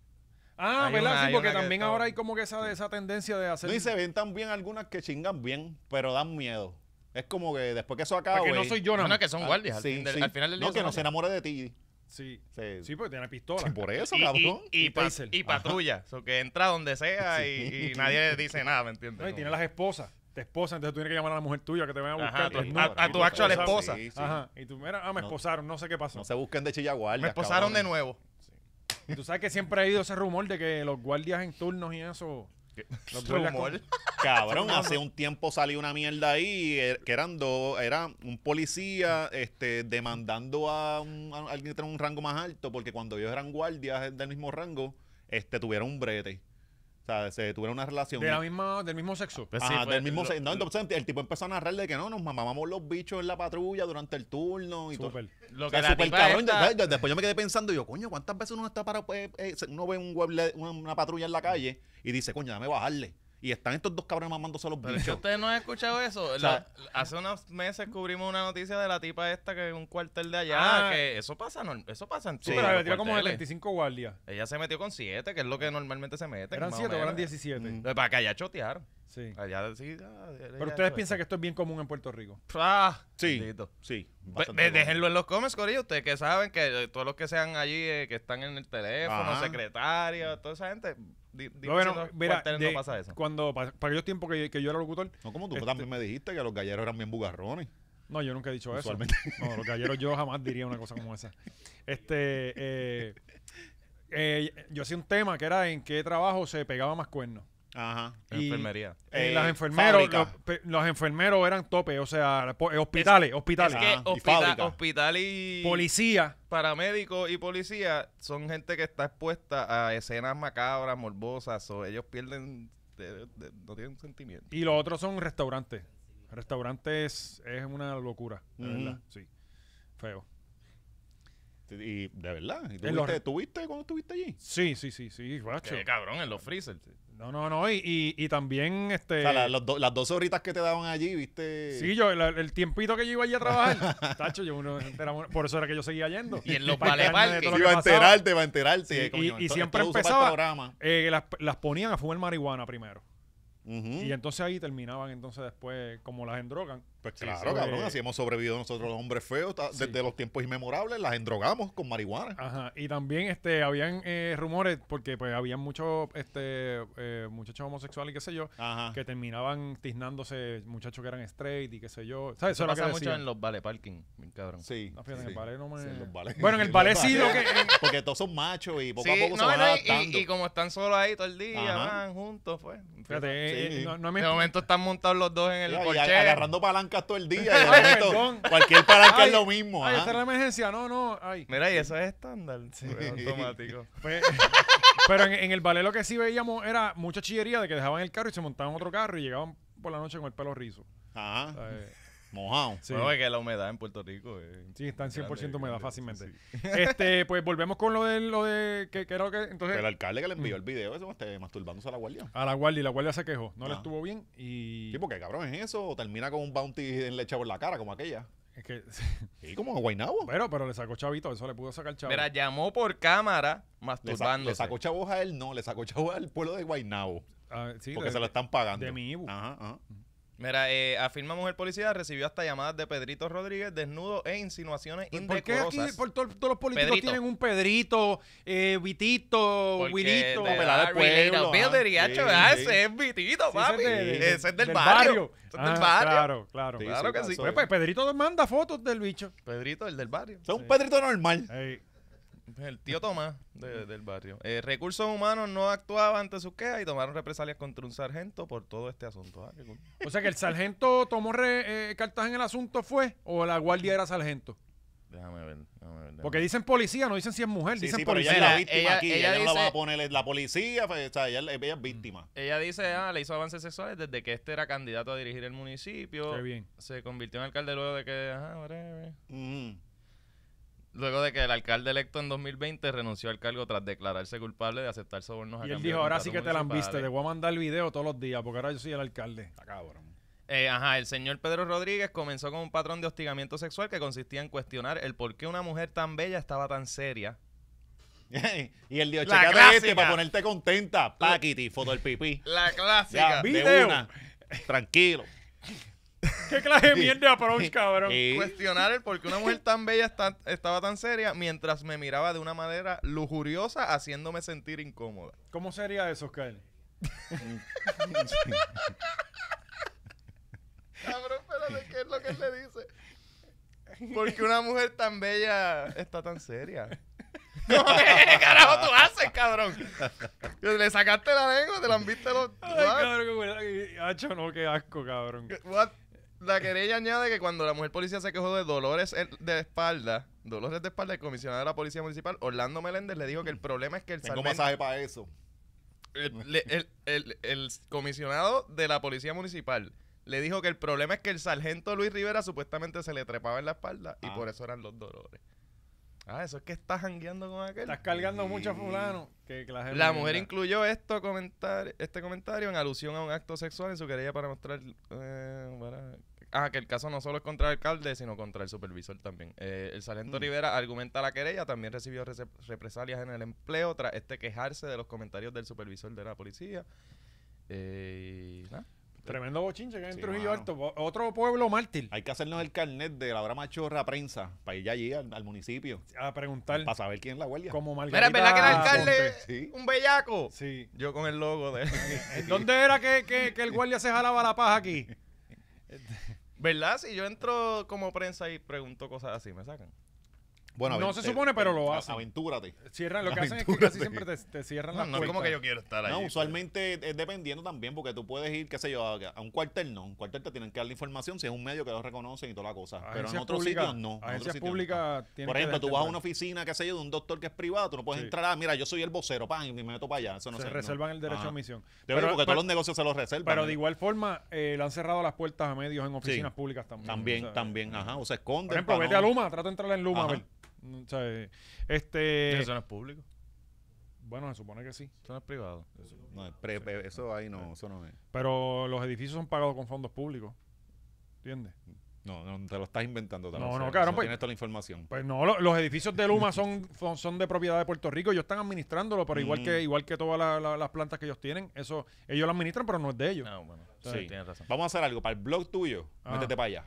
Ah, ¿verdad? sí, porque también ahora hay como que esa, esa tendencia de hacer... No, y se ven también algunas que chingan bien, pero dan miedo. Es como que después que eso acaba. Porque no soy yo, no, no, que son ah, guardias. sí, sí. al final del día. No, que no se enamore de ti. Sí. Sí, porque tiene pistola. por eso, cabrón. Y, patrulla. O sea, que entra donde sea y, nadie le dice nada, ¿me entiendes? No, y tiene las esposas. Te esposa, entonces tú tienes que llamar a la mujer tuya que te venga a buscar. tu a, tu actual esposa. Ajá. Y tú, mira, ah, me esposaron, no sé qué pasó. No se busquen de chillaguardia. Me esposaron de nuevo. Y tú sabes que siempre ha habido ese rumor de que los guardias en turnos y eso. Los rumor. Cabrón, hace un tiempo salió una mierda ahí eh, que eran dos, era un policía este, demandando a, alguien que tenía un rango más alto porque cuando ellos eran guardias del mismo rango, este, tuvieron un brete. O sea, se tuvieron una relación. De la misma, del mismo sexo. Pues del mismo sexo. el tipo empezó a narrarle de que no, nos mamamos los bichos en la patrulla durante el turno y todo. Lo cabrón. después yo me quedé pensando, yo, coño, ¿cuántas veces uno está para pues, eh, uno ve un una patrulla en la calle y dice, coño, dame bajarle? Y están estos dos cabrones mamándose los bichos. ¿Ustedes no ha escuchado eso? hace unos meses cubrimos una noticia de la tipa esta que es un cuartel de allá. Ah. que eso pasa, no, eso pasa en sí, pero metió como 25 guardias. Ella se metió con 7, que es lo que normalmente se mete. Eran 7 eran 17. Mm. Para que allá chotear. Sí. Allá, ah, Pero ustedes piensan que esto es bien común en Puerto Rico. Ah, sí. Sí. déjenlo en los comments, Corillo. Ustedes que saben que eh, todos los que sean allí, eh, que están en el teléfono, secretarios, toda esa gente, bueno, mira, pasa eso. Cuando, para, aquellos tiempos que, yo era locutor. No, como tú también este me dijiste que los galleros eran bien bugarrones. No, yo nunca he dicho eso. No, los galleros yo jamás diría una cosa como esa. Este, eh, eh, yo hacía un tema que era en qué trabajo se pegaba más cuernos. Ajá. enfermería. Eh, eh, los, enfermeros, los, enfermeros eran tope, o sea, hospitales, eh, hospitales. Es hospital, ah, y hospital y policía. Paramédicos y policía son gente que está expuesta a escenas macabras, morbosas, o ellos pierden, no tienen sentimiento. Y los otros son restaurantes. Restaurantes es una locura, de verdad, sí. Feo. Y de verdad, cuando estuviste allí? Sí, sí, sí, sí. Qué cabrón, en los freezers. No, no, no, y, y, también este... O sea, las dos horitas que te daban allí, viste... Sí, yo, el tiempito que yo iba allí a trabajar, tacho, yo uno, por eso era que yo seguía yendo. Y en los vale parques. Iba a enterarte, iba a enterarte. y, siempre empezaba, eh, las, las ponían a fumar marihuana primero. Y entonces ahí terminaban entonces después como las endrogan. Pues claro, cabrón, así hemos sobrevivido nosotros los hombres feos desde los tiempos inmemorables, las endrogamos con marihuana. Ajá, y también este habían eh, rumores porque pues habían muchos este eh, muchachos homosexuales y qué sé yo, que terminaban tiznándose muchachos que eran straight y qué sé yo. ¿Sabes? Eso, Eso pasa mucho en los ballet parking, cabrón. Sí. En Bueno, en el balé sí porque todos son machos y poco a poco se van adaptando. Y, como están solos ahí todo el día, van juntos pues. Fíjate, eh, no, De momento están montados los dos en el coche agarrando palancas todo el día. cualquier palanca es lo mismo. Ay, esta la emergencia. No, no. Mira, y eso es estándar. automático. pero en, el ballet lo que sí veíamos era mucha chillería de que dejaban el carro y se montaban otro carro y llegaban por la noche con el pelo rizo. Ajá. Mojado. Sí. es que la humedad en Puerto Rico. sí, está en 100% humedad fácilmente. Este, pues volvemos con lo de lo de que, creo que entonces el alcalde que le envió mm. el video eso este, masturbándose a la guardia. A la guardia y la guardia se quejó, no le ah. estuvo bien y Sí, porque cabrón es eso, o termina con un bounty leche por la cara como aquella. Es que Y como a Guainabo. Pero pero le sacó chavito, eso le pudo sacar Chavo Pero llamó por cámara masturbándose. Le, sacó chavos a él, no, le sacó chavos al pueblo de Guainabo. Ah, sí, porque se lo están pagando. De mi Ajá, ajá. Mira, eh, afirma mujer policía, recibió hasta llamadas de Pedrito Rodríguez desnudo e insinuaciones ¿Por qué aquí por todos los políticos tienen un Pedrito, eh, Vitito, Porque Wilito? De la, ah, ah Ese es Vitito, papi. ese, es, del, barrio. ah, barrio. Claro, claro. claro que sí. Pues, pues, Pedrito manda fotos del bicho. Pedrito, el del barrio. es un Pedrito normal. El tío Tomás del barrio. Eh, recursos humanos no actuaba ante sus quejas y tomaron represalias contra un sargento por todo este asunto. Ah, o sea que el sargento tomó re, eh, cartas en el asunto, ¿fue? ¿O la guardia era sargento? Déjame ver, déjame ver. Porque dicen policía, no dicen si es mujer, dicen sí, pero policía. Ella la víctima aquí, ella, no la va a poner la policía, pues, o sea, ella, es víctima. Ella dice, ah, le hizo avances sexuales desde que este era candidato a dirigir el municipio. Qué bien. Se convirtió en alcalde luego de que, ajá, breve. Luego de que el alcalde electo en 2020 renunció al cargo tras declararse culpable de aceptar sobornos a Y él dijo, ahora sí que te la han visto, te voy a mandar el video todos los días, porque ahora yo soy el alcalde. Está cabrón. Eh, ajá, el señor Pedro Rodríguez comenzó con un patrón de hostigamiento sexual que consistía en cuestionar el por qué una mujer tan bella estaba tan seria. y el dijo, checate este para ponerte contenta. Paquiti, foto del pipí. La clásica. De una. Tranquilo. ¿Qué clase de mierda de approach, cabrón? Eh. Cuestionar el por qué una mujer tan bella está, estaba tan seria mientras me miraba de una manera lujuriosa haciéndome sentir incómoda. ¿Cómo sería eso, Oscar? cabrón, ¿de ¿qué es lo que él le dice? Porque una mujer tan bella está tan seria. ¿Qué carajo tú haces, cabrón? Le sacaste la lengua, te la han visto los. Ay, cabrón, qué no, qué asco, cabrón. What? La querella añade que cuando la mujer policía se quejó de dolores de espalda, dolores de espalda, el comisionado de la policía municipal, Orlando Meléndez, le dijo que el problema es que el Tengo para eso. El, comisionado de la policía municipal le dijo que el problema es que el sargento Luis Rivera supuestamente se le trepaba en la espalda y ah. por eso eran los dolores. Ah, eso es que estás jangueando con aquel. Estás cargando mucho a fulano. la, mujer incluyó esto comentar, este comentario en alusión a un acto sexual en su querella para mostrar... Eh, ah, que el caso no solo es contra el alcalde, sino contra el supervisor también. Eh, el Salento mm. Rivera argumenta la querella, también recibió represalias en el empleo tras este quejarse de los comentarios del supervisor de la policía. Eh, Tremendo bochinche que hay en Trujillo Alto. Otro pueblo mártir. Hay que hacernos el carnet de la Drama chorra prensa para ir allí al, municipio. A preguntar. Para saber quién es la guardia. Como ¿verdad que el alcalde un bellaco? Sí. Yo con el logo de él. ¿Dónde era que, que el guardia se jalaba la paja aquí? ¿Verdad? Si yo entro como prensa y pregunto cosas así, me sacan. Bueno, no se supone, pero lo hacen. Aventúrate. Cierran, lo que hacen es que casi siempre te, cierran la las no, No, es como que yo quiero estar ahí. No, usualmente es dependiendo también, porque tú puedes ir, qué sé yo, a un cuartel no. Un cuartel te tienen que dar la información si es un medio que lo reconocen y toda la cosa. pero en otros sitios no. Agencias públicas no. Por ejemplo, tú vas a una oficina, qué sé yo, de un doctor que es privado, tú no puedes entrar, a, ah, mira, yo soy el vocero, pan, y me meto para allá. Eso no se reservan el derecho Ajá. a De verdad, porque todos los negocios se los reservan. Pero de igual forma, eh, le han cerrado las puertas a medios en oficinas públicas también. También, también. Eh, ajá, o se esconden. Por ejemplo, vete a Luma, trata de entrar en Luma. Mm, este. Eso es público. Bueno, se supone que sí. Eso no Eso, ahí no, eso no es. Pero los edificios son pagados con fondos públicos. ¿Entiendes? No, no te lo estás inventando. no, no, pues, tienes toda la información. Pues no, los edificios de Luma son, son, de propiedad de Puerto Rico. Ellos están administrándolo, pero igual que mm. igual que todas las plantas que ellos tienen, eso ellos lo administran, pero no es de ellos. Ah, sí. tienes razón. Vamos a hacer algo. Para el blog tuyo, métete para allá.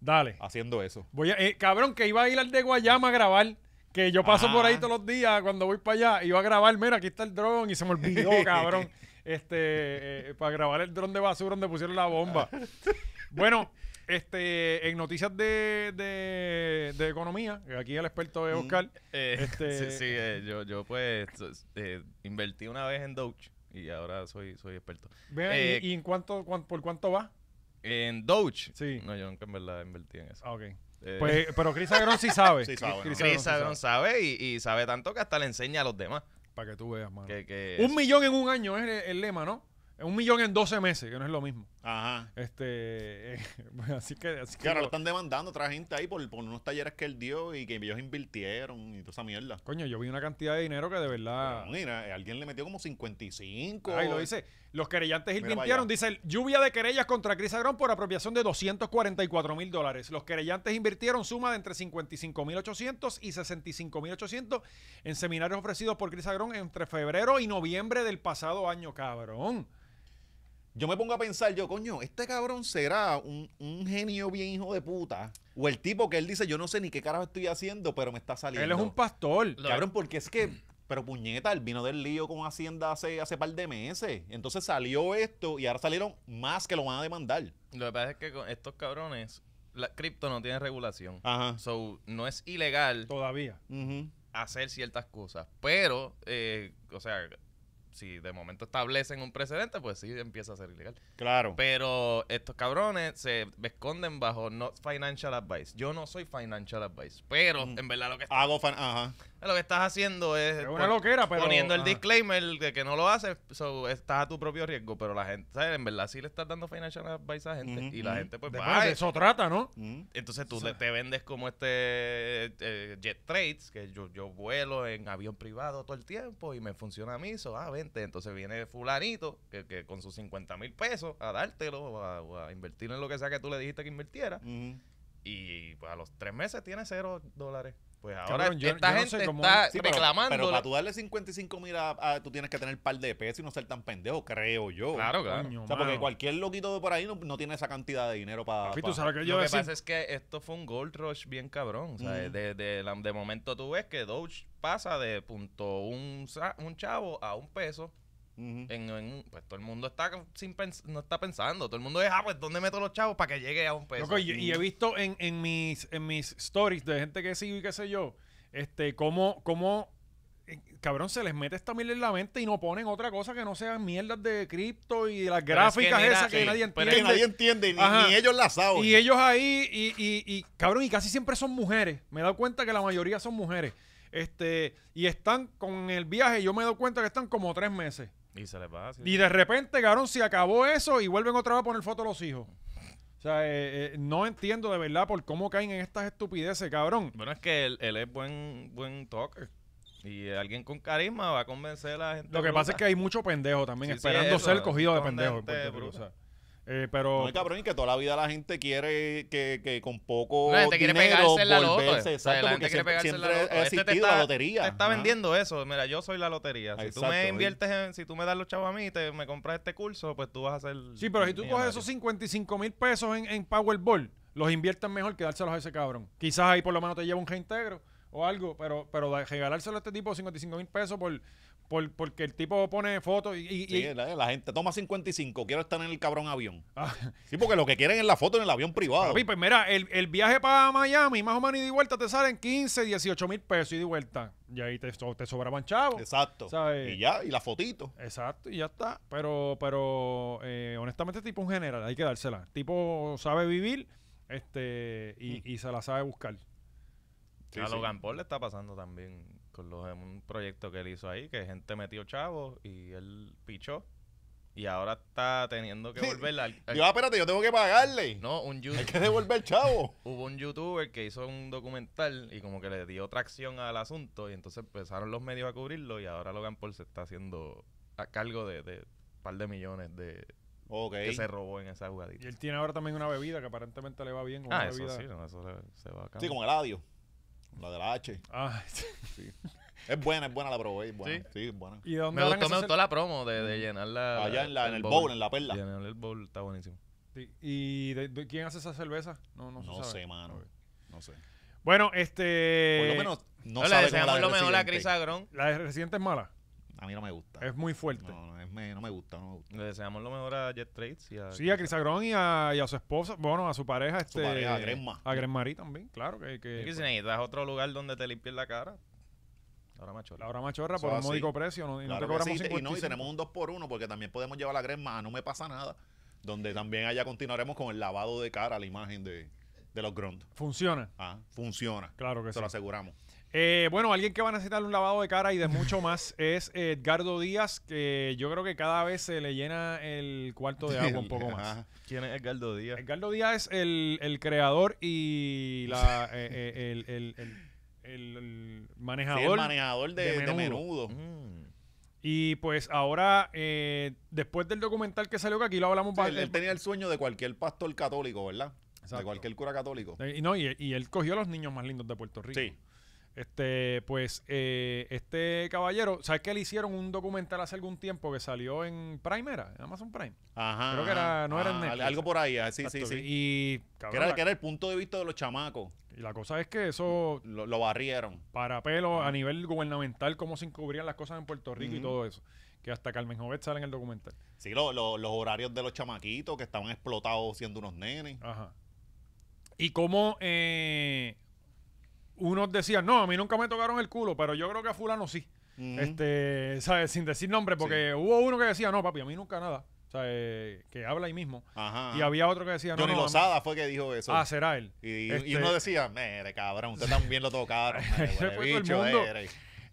Dale. haciendo eso. Voy a, eh, cabrón, que iba a ir al de Guayama a grabar. Que yo paso por ahí todos los días cuando voy para allá. Iba a grabar, mira, aquí está el dron y se me olvidó, cabrón. Este, eh, para grabar el dron de basura donde pusieron la bomba. Bueno, este, en noticias de, de, economía, aquí el experto es mm, Oscar. Eh, este, sí, sí, yo, yo pues invertí una vez en Doge y ahora soy, soy experto. ¿y, en cuánto, por cuánto va? En Doge. Sí. No, yo nunca en verdad invertí en eso. Ah, eh, pues, pero Chris Agron sí sabe. sabe. Chris, sabe y, sabe tanto que hasta le enseña a los demás. Para que tú veas, mano. un millón en un año es el, el lema, ¿no? Un millón en 12 meses, que no es lo mismo. Ajá. Este, eh, así que... Así claro, lo, están demandando otra gente ahí por, por unos talleres que él dio y que ellos invirtieron y toda esa mierda. Coño, yo vi una cantidad de dinero que de verdad... mira, alguien le metió como 55. Ahí lo dice. Los querellantes invirtieron, dice, lluvia de querellas contra Chris Agrón por apropiación de 244 mil dólares. Los querellantes invirtieron suma de entre 55 mil 800 y 65 mil 800 en seminarios ofrecidos por Chris Agrón entre febrero y noviembre del pasado año, cabrón yo me pongo a pensar, yo, coño, este cabrón será un, genio bien hijo de puta. O el tipo que él dice, yo no sé ni qué carajo estoy haciendo, pero me está saliendo. Él es un pastor. Cabrón, porque es que, pero puñeta, él vino del lío con Hacienda hace, hace par de meses. Entonces salió esto y ahora salieron más que lo van a demandar. Lo que pasa es que con estos cabrones, la cripto no tiene regulación. Ajá. So, no es ilegal. Todavía. Hacer ciertas cosas. Pero, eh, o sea, si de momento establecen un precedente, pues sí empieza a ser ilegal. Claro. Pero estos cabrones se esconden bajo not financial advice. Yo no soy financial advice, pero mm. en verdad lo que... Hago Ajá lo que estás haciendo es, poniendo el disclaimer de que no lo haces, estás a tu propio riesgo, pero la gente, ¿sabes? En verdad sí le estás dando financial advice a gente y la gente pues de eso trata, ¿no? Entonces tú te vendes como este eh, jet trades, que yo, yo vuelo en avión privado todo el tiempo y me funciona a mí, eso, ah, vente, entonces viene fulanito que, que con sus 50 mil pesos a dártelo o a, invertir en lo que sea que tú le dijiste que invirtiera y pues, a los tres meses tiene cero dólares. Pues ahora yo- esta gente está reclamando. pero para tú darle 55 mil, a, tú tienes que tener un par de pesos y no ser tan pendejo, creo yo. claro, claro. O sea, porque cualquier loquito de por ahí no, tiene esa cantidad de dinero para... tú sabes que yo Lo que pasa es que esto fue un gold rush bien cabrón. o sea, de, momento tú ves que Doge pasa de punto un, un chavo a un peso en, pues todo el mundo está sin no está pensando. Todo el mundo es, ah, pues ¿dónde meto los chavos para que llegue a un peso? y, he visto en, en, mis, en mis stories de gente que sigo y qué sé yo, este, cómo, cómo eh, cabrón, se les mete esta mierda en la mente y no ponen otra cosa que no sean mierdas de cripto y de las gráficas esas que, nadie entiende. Que nadie entiende, ni, ellos las saben. Y ellos ahí, y, y, y, cabrón, y casi siempre son mujeres. Me he dado cuenta que la mayoría son mujeres. Este, y están con el viaje, yo me he dado cuenta que están como tres meses. Y se les va Y de repente, cabrón, se acabó eso y vuelven otra vez a poner foto a los hijos. O sea, eh, eh, no entiendo de verdad por cómo caen en estas estupideces, cabrón. Bueno, es que él, es buen, buen talker. Y alguien con carisma va a convencer a la gente. Lo que pasa es que hay mucho pendejo también esperando ser cogido de pendejo. Eh, pero. No, cabrón, y que toda la vida la gente quiere que, que con poco. La gente quiere pegarse la lotería. Exacto, la gente quiere la lotería. Este te está, vendiendo eso. Mira, yo soy la lotería. Si tú me inviertes en. Si tú me das los chavos a mí te, me compras este curso, pues tú vas a hacer. Sí, pero si tú coges esos 55 mil pesos en, Powerball, los inviertes mejor que dárselos a ese cabrón. Quizás ahí por lo menos te lleva un reintegro o algo, pero, pero regalárselo a este tipo 55 mil pesos por por, porque el tipo pone fotos y... la, gente toma 55, quiero estar en el cabrón avión. Ah. Sí, porque lo que quieren es la foto en el avión privado. Papi, pues mira, el, viaje para Miami, más o menos, y de vuelta te salen 15, 18 mil pesos y de vuelta. Y ahí te, te sobraban chavos. Exacto. Y ya, y la fotito. Exacto, y ya está. Pero, pero eh, honestamente, tipo un general, hay que dársela. Tipo sabe vivir este y, mm. y se la sabe buscar. a Logan Paul le está pasando también lo un proyecto que él hizo ahí, que gente metió chavos y él pichó. Y ahora está teniendo que volver al, Yo, espérate, yo tengo que pagarle. No, un Hay que devolver, chavo. Hubo un youtuber que hizo un documental y como que le dio tracción al asunto y entonces empezaron los medios a cubrirlo y ahora Logan Paul se está haciendo a cargo de, un par de millones de que se robó en esa jugadita. Y él tiene ahora también una bebida que aparentemente le va bien. Ah, eso sí, se, va a Sí, con el audio. La de la H. Ah. Es buena, es buena la promo buena. Sí, ¿Y me gustó, me la promo de, llenarla llenar la... Allá en, la, el en el bowl, en la perla. Llenar el bowl está buenísimo. Sí. ¿Y quién hace esa cerveza? No, no, no sé, mano. No sé. Bueno, este... Por lo menos no, sé le deseamos la lo Agrón. La de es mala. A mí no me gusta. Es muy fuerte. No, no, es, me, no me gusta, no me gusta. Le deseamos lo mejor a Jet Trades y a... Sí, a Chris y a, a su esposa. Bueno, a su pareja. Este, su a Grenma. A también, claro. que, que pues. si necesitas otro lugar donde te limpies la cara, ahora Machorra. ahora Machorra por un módico precio. ¿no? Y, no te cobramos sí, y, no, y tenemos un 2 por 1 porque también podemos llevar la crema No Me Pasa Nada, donde también allá continuaremos con el lavado de cara, la imagen de, de los Grond. Funciona. Ah, funciona. Claro que Se te lo aseguramos. Eh, bueno, alguien que va a necesitar un lavado de cara y de mucho más es Edgardo Díaz, que yo creo que cada vez se le llena el cuarto de agua un poco más. ¿Quién es Edgardo Díaz? Edgardo Díaz es el, creador y la, eh, eh, el, manejador. manejador de, menudo. Mm. Mm. Y pues ahora, después del documental que salió, que aquí lo hablamos... Sí, él, tenía el sueño de cualquier pastor católico, ¿verdad? De cualquier cura católico. Y, no, y, y, él cogió a los niños más lindos de Puerto Rico. Sí. Este, pues, eh, este caballero, ¿sabes que le hicieron un documental hace algún tiempo que salió en Prime, era? En Amazon Prime. Ajá. Creo que era, no era en Netflix. Algo por ahí, ah, sí, sí, sí. Y, que, era, el punto de vista de los chamacos. Y la cosa es que eso... Lo, barrieron. Para pelo, a nivel gubernamental, cómo se encubrían las cosas en Puerto Rico y todo eso. Que hasta Carmen Jovet sale en el documental. Sí, los horarios de los chamaquitos que estaban explotados siendo unos nenes. Ajá. Y cómo... Eh, unos decían, no, a mí nunca me tocaron el culo, pero yo creo que a fulano sí. este, ¿sabes? Sin decir nombre, porque hubo uno que decía, no, papi, a mí nunca nada. O sea, que habla ahí mismo. y había otro que decía, no, Johnny no, Lozada fue que dijo eso. Ah, será él. Y, uno este decía, mire, cabrón, usted también lo tocaron.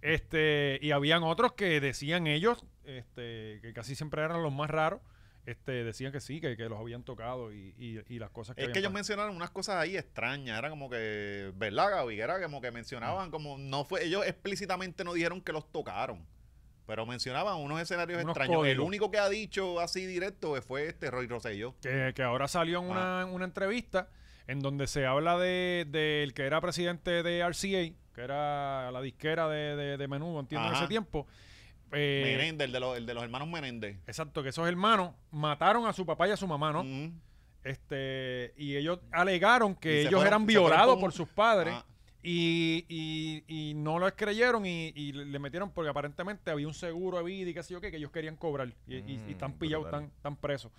este, y habían otros que decían ellos, este, que casi siempre eran los más raros, este, decían que sí, que, los habían tocado y, las cosas que... Es que ellos mencionaron unas cosas ahí extrañas, era como que, ¿verdad, Gaby? Era como que mencionaban, mm. como no fue, ellos explícitamente no dijeron que los tocaron, pero mencionaban unos escenarios extraños. El único que ha dicho así directo fue este Roy Rosselló. Que, que ahora salió en una, ah. una, entrevista en donde se habla del de, que era presidente de RCA, que era la disquera de, de Menudo, entiendo, en ese tiempo eh, el de, los, de los hermanos Menéndez. Exacto, que esos hermanos mataron a su papá y a su mamá, ¿no? Este, y ellos alegaron que ellos eran violados por sus padres. Ah. Y, no los creyeron y, le metieron porque aparentemente había un seguro de vida y qué sé yo qué que ellos querían cobrar y, están mm, pillados, están, presos.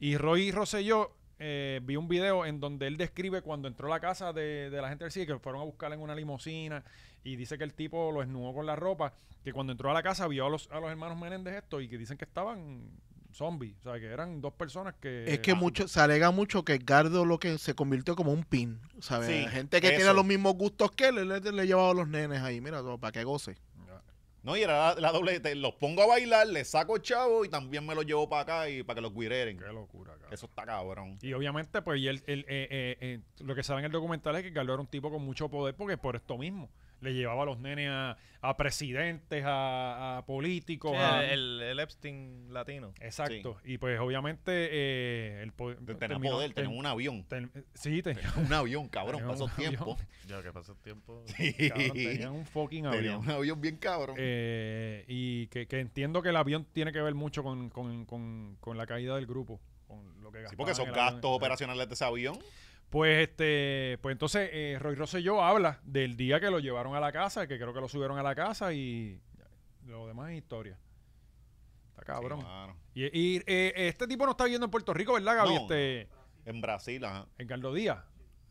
Y Roy Rosselló eh, vi un video en donde él describe cuando entró a la casa de, la gente del CIE que fueron a buscar en una limusina y dice que el tipo lo esnudó con la ropa, que cuando entró a la casa vio a los, a los hermanos Menéndez esto y que dicen que estaban zombies, o sea, que eran dos personas que... Es que mucho, se alega mucho que Gardo lo que se convirtió como un pin, ¿sabes? gente que tiene los mismos gustos que él, le, le, llevaba a los nenes ahí, mira, para que goce. No, y era la, doble, los pongo a bailar, les saco chavo y también me los llevo para acá y para que los guireren. Qué locura, cabrón. Eso está cabrón. Y obviamente, pues, y eh, eh, eh, lo que sale en el documental es que Gardo era un tipo con mucho poder porque por esto mismo le llevaba a los nenes a, presidentes, a, políticos. el, Epstein latino. Exacto. Y pues obviamente... Eh, el poder, un avión. sí, tenía un avión, cabrón, pasó tiempo. Ya que pasó tiempo. Sí. un fucking avión. Tenía un avión bien cabrón. Eh, y que, que, entiendo que el avión tiene que ver mucho con, con, la caída del grupo. Con lo que sí, porque son gastos operacionales de ese avión. Pues este, pues entonces eh, Roy Rosselló habla del día que lo llevaron a la casa, que creo que lo subieron a la casa y lo demás es historia. Está cabrón. Y, eh, este tipo no está viviendo en Puerto Rico, ¿verdad, Gaby? este, en Brasil, En Carlos Díaz.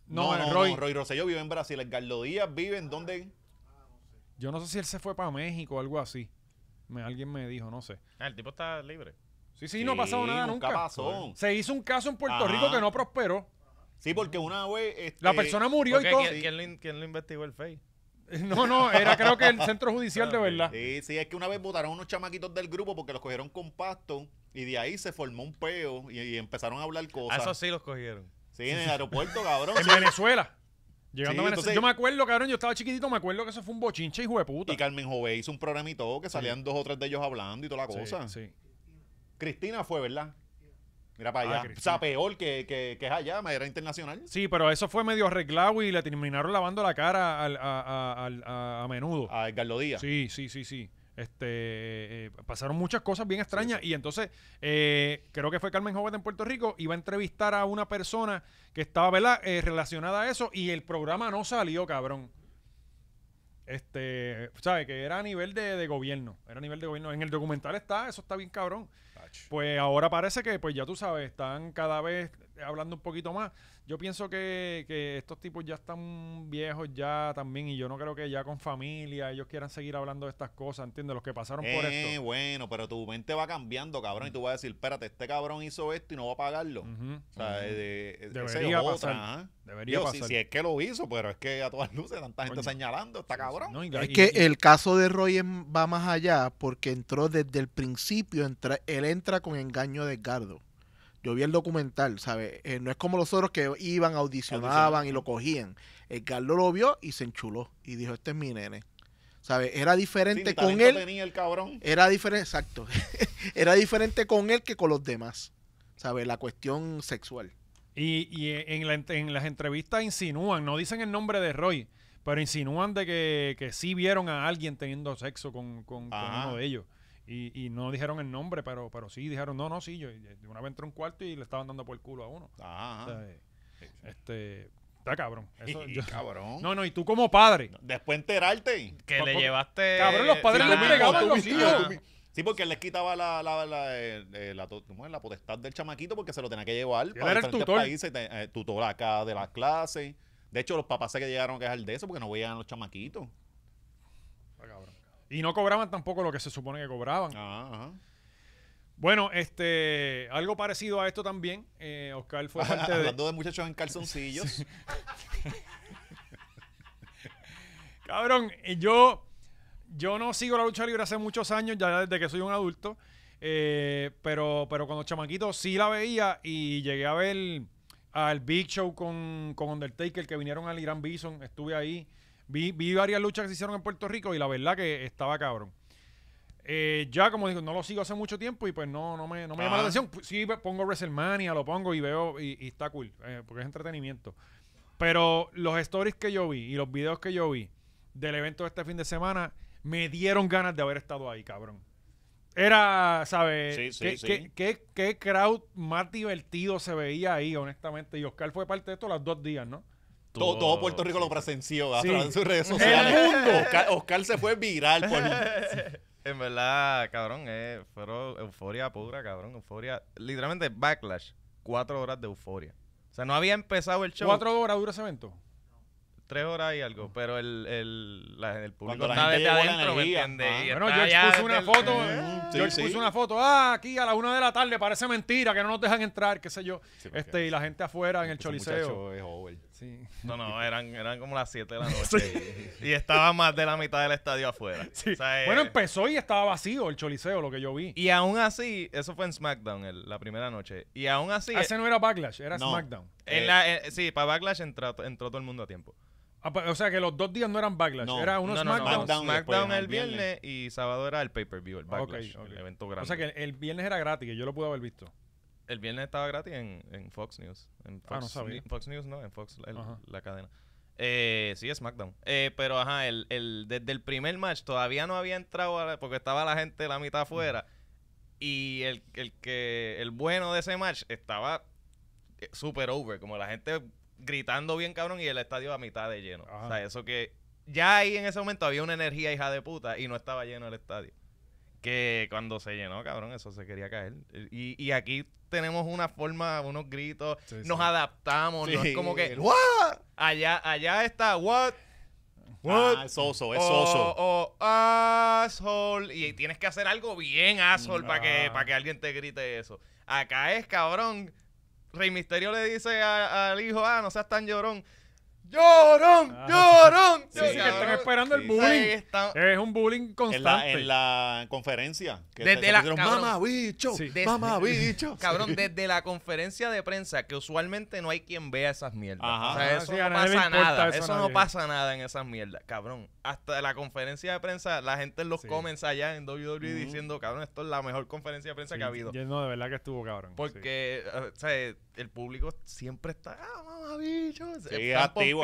No, en Roy. Roy Rosselló vive en Brasil. En Carlos Díaz vive en donde. Yo no sé si él se fue para México o algo así. alguien me dijo, no sé. Ah, el tipo está libre. Sí, sí, no ha pasado nada nunca. Se hizo un caso en Puerto Rico que no prosperó. Sí, porque una vez. la este, persona murió y todo. ¿quién, lo, investigó el FEI? No, no, era creo que el centro judicial de ah, verdad. Sí, sí, es que una vez votaron unos chamaquitos del grupo porque los cogieron con pasto y de ahí se formó un peo y, empezaron a hablar ah, cosas. A eso sí los cogieron. Sí, en el aeropuerto, cabrón. en Venezuela. Llegando a Venezuela. yo me acuerdo, cabrón, yo estaba chiquitito, me acuerdo que eso fue un bochinche, y de puta. Y Carmen Jové hizo un programito que salían dos o tres de ellos hablando y toda la cosa. Sí, Cristina fue, ¿verdad? Mira para ah, allá. o sea, peor que, que, que es allá, manera internacional. Sí, pero eso fue medio arreglado y le terminaron lavando la cara a, menudo. A Edgardo Díaz. Sí, sí, sí, sí. Este, eh, pasaron muchas cosas bien extrañas y entonces eh, creo que fue Carmen Jóvenes en Puerto Rico, iba a entrevistar a una persona que estaba eh, relacionada a eso y el programa no salió, cabrón. Este, ¿sabes? Que era a nivel de, de gobierno, era a nivel de gobierno. En el documental está, eso está bien cabrón. Pues ahora parece que, pues ya tú sabes, están cada vez hablando un poquito más. Yo pienso que, estos tipos ya están viejos ya también y yo no creo que ya con familia ellos quieran seguir hablando de estas cosas, ¿entiendes? Los que pasaron por eh, esto. bueno, pero tu mente va cambiando, cabrón, y tú vas a decir, espérate, este cabrón hizo esto y no va a pagarlo. debería pasar. Debería pasar. Si, es que lo hizo, pero es que a todas luces tanta gente señalando, está cabrón. es que el caso de Roy va más allá porque entró desde el principio, entra, él entra con engaño de Edgardo. Yo vi el documental, ¿sabes? Eh, no es como los otros que iban, audicionaban y lo cogían. Edgardo lo vio y se enchuló y dijo, este es mi nene. ¿Sabes? Era diferente con él. Era diferente, exacto. era diferente con él que con los demás. ¿Sabes? La cuestión sexual. Y, en, en, las entrevistas insinúan, no dicen el nombre de Roy, pero insinúan de que, que sí vieron a alguien teniendo sexo con, con uno de ellos. Y, no dijeron el nombre, pero, pero sí dijeron, no, no, sí, yo, de una vez entré un cuarto y le estaban dando por el culo a uno. Ah. Este, está cabrón. Eso, cabrón. No, no, y tú como padre. Después enterarte. Que pues, le pues, llevaste. Cabrón, los padres le pegaban los hijos. Sí, porque él les quitaba la, la, la, eh, eh, la, la, potestad del chamaquito porque se lo tenía que llevar para era el tutor. Eh, tutor acá de la clases. De hecho, los papás se que llegaron a quejar de eso porque no veían a los chamaquitos. Y no cobraban tampoco lo que se supone que cobraban. Ah, bueno, este, algo parecido a esto también, eh, Oscar fue parte de... Hablando de muchachos en calzoncillos. Cabrón, eh, yo, yo no sigo la lucha libre hace muchos años, ya desde que soy un adulto, eh, pero, pero cuando chamaquito sí la veía y llegué a ver al Big Show con, con Undertaker que vinieron al Irán Bison, estuve ahí. Vi, varias luchas que se hicieron en Puerto Rico y la verdad que estaba cabrón. Eh, ya, como digo, no lo sigo hace mucho tiempo y pues no, no me, no llama la atención. Sí, pues, pongo WrestleMania, lo pongo y veo y, está cool, eh, porque es entretenimiento. Pero los stories que yo vi y los videos que yo vi del evento de este fin de semana me dieron ganas de haber estado ahí, cabrón. Era, ¿sabes? Sí, sí, sí. crowd más divertido se veía ahí, honestamente? Y Oscar fue parte de esto los dos días, ¿no? todo, Puerto Rico lo presenció a través de sus redes sociales. ¡El mundo! Oscar, se fue viral por... En verdad, cabrón, eh, fueron euforia pura, cabrón, euforia. Literalmente backlash, cuatro horas de euforia. O sea, no había empezado el show. ¿Cuatro horas duró ese evento? Tres horas y algo, pero el, el, público Cuando está desde adentro, ¿me bueno, George puso una foto, mm, sí, George puso una foto, ah, aquí a la una de la tarde, parece mentira que no nos dejan entrar, qué sé yo, este y la gente afuera en este el over. No, no, eran, eran como las 7 de la noche. Y estaba más de la mitad del estadio afuera. bueno, eh, empezó y estaba vacío el Choliseo, lo que yo vi. Y aún así, eso fue en SmackDown la primera noche. Y aún así. Ah, ese eh, no era Backlash, era SmackDown. Eh, sí, para Backlash entró, todo el mundo a tiempo. Ah, o sea que los dos días no eran backlash, era uno SmackDown. SmackDown, el viernes, y sábado era el pay-per-view, el backlash, el evento grande. O sea que el viernes era gratis, que yo lo pude haber visto el viernes estaba gratis en, en Fox News. En ah, Fox, no sabía. Fox News no, en Fox la cadena. Eh, sí, SmackDown. Eh, pero ajá, el, el, desde el primer match todavía no había entrado porque estaba la gente la mitad afuera. Y el, el, que el bueno de ese match estaba eh, super over, como la gente gritando bien cabrón y el estadio a mitad de lleno. O sea, eso que ya ahí en ese momento había una energía hija de puta y no estaba lleno el estadio que cuando se llenó, cabrón, eso se quería caer. Y, y aquí tenemos una forma, unos gritos, nos adaptamos, no es como que allá, allá está what What? Ah, es oso, es oso. asshole. Y tienes que hacer algo bien asshole para que, ah. Para que alguien te grite eso. Acá es, cabrón. Rey Misterio le dice al hijo, ah, no seas tan llorón. ¡Llorón! Ah. ¡Llorón! que están esperando el bullying. Es un bullying constante. En la, conferencia. Que desde la, cabrón, Cabrón, desde la conferencia de prensa, que usualmente no hay quien vea esas mierdas. Ajá, ah, eso no pasa nada. Eso, no pasa nada en esas mierdas. Cabrón, hasta la conferencia de prensa, la gente los come allá en WWE diciendo, cabrón, esto es la mejor conferencia de prensa que ha habido. no, de verdad que estuvo cabrón. Porque, o el público siempre está, ah, mamá bicho. activo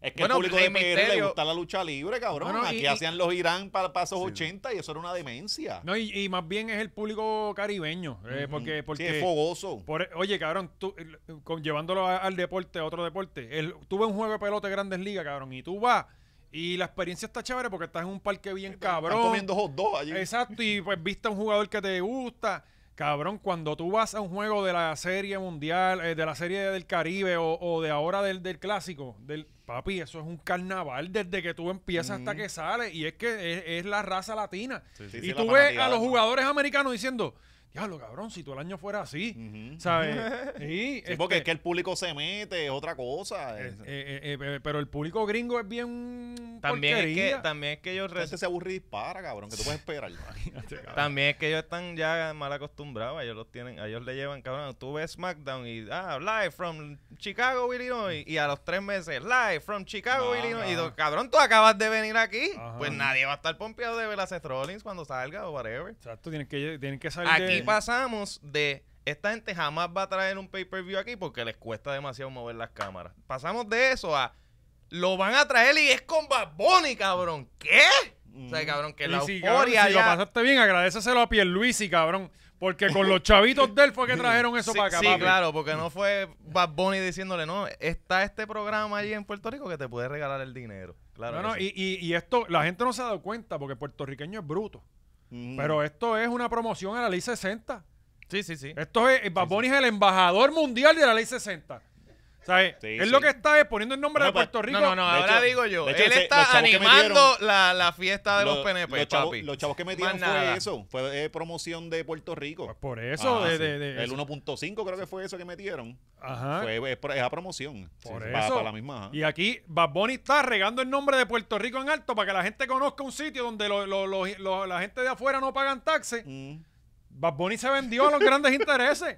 es que el público de PR le gusta la lucha libre, cabrón. Aquí hacían los Irán para pasos 80 y eso era una demencia. No, y, más bien es el público caribeño. Eh, porque, porque, es fogoso. oye, cabrón, tú, llevándolo al deporte, a otro deporte. él tú un juego de pelota de grandes ligas, cabrón, y tú vas. Y la experiencia está chévere porque estás en un parque bien cabrón. Estás comiendo hot allí. Exacto, y pues viste a un jugador que te gusta. Cabrón, cuando tú vas a un juego de la serie mundial, eh, de la serie del Caribe o, de ahora del, del, clásico, del papi, eso es un carnaval desde que tú empiezas hasta que sales. Y es que es, la raza latina. y tú ves a los jugadores americanos diciendo, diablo, cabrón, si todo el año fuera así, ¿sabes? sí, este porque es que el público se mete, es otra cosa. Eh, eh, eh, pero el público gringo es bien. También es que, también es que ellos. se aburre y dispara, cabrón, que tú puedes esperar. también es que ellos están ya mal acostumbrados, ellos los tienen, ellos le llevan, cabrón, tú ves SmackDown y, ah, live from Chicago, Illinois, y a los tres meses, live from Chicago, Illinois, y cabrón, tú acabas de venir aquí, pues nadie va a estar pompeado de ver las cuando salga o whatever. Exacto, tienen que, tienen que salir aquí pasamos de esta gente jamás va a traer un pay-per-view aquí porque les cuesta demasiado mover las cámaras. Pasamos de eso a lo van a traer y es con Bad Bunny, cabrón. ¿Qué? O sea, mm. cabrón, que la si, si lo pasaste bien, agradeceselo a Pierluisi, cabrón. Porque con los chavitos de él fue que trajeron eso para acá. Sí, claro, porque no fue Bad Bunny diciéndole, no, está este programa allí en Puerto Rico que te puede regalar el dinero. Claro. y, esto, la gente no se ha dado cuenta porque puertorriqueño es bruto. Pero esto es una promoción a la ley 60. Sí, sí, sí. Esto es, eh, Bad es el embajador mundial de la ley 60 es él lo que está exponiendo poniendo el nombre de pues, Puerto Rico. No, no, ahora digo yo. él está animando la, fiesta de los, PNP, los chavos, que metieron fue eso. Fue eh, promoción de Puerto Rico. Pues por eso. Ah, el 1.5 creo que fue eso que metieron. Ajá. Fue esa promoción. Por eso. la misma. Y aquí Bad Bunny está regando el nombre de Puerto Rico en alto para que la gente conozca un sitio donde la gente de afuera no pagan taxes. Baboni mm. Bad Bunny se vendió a los grandes intereses.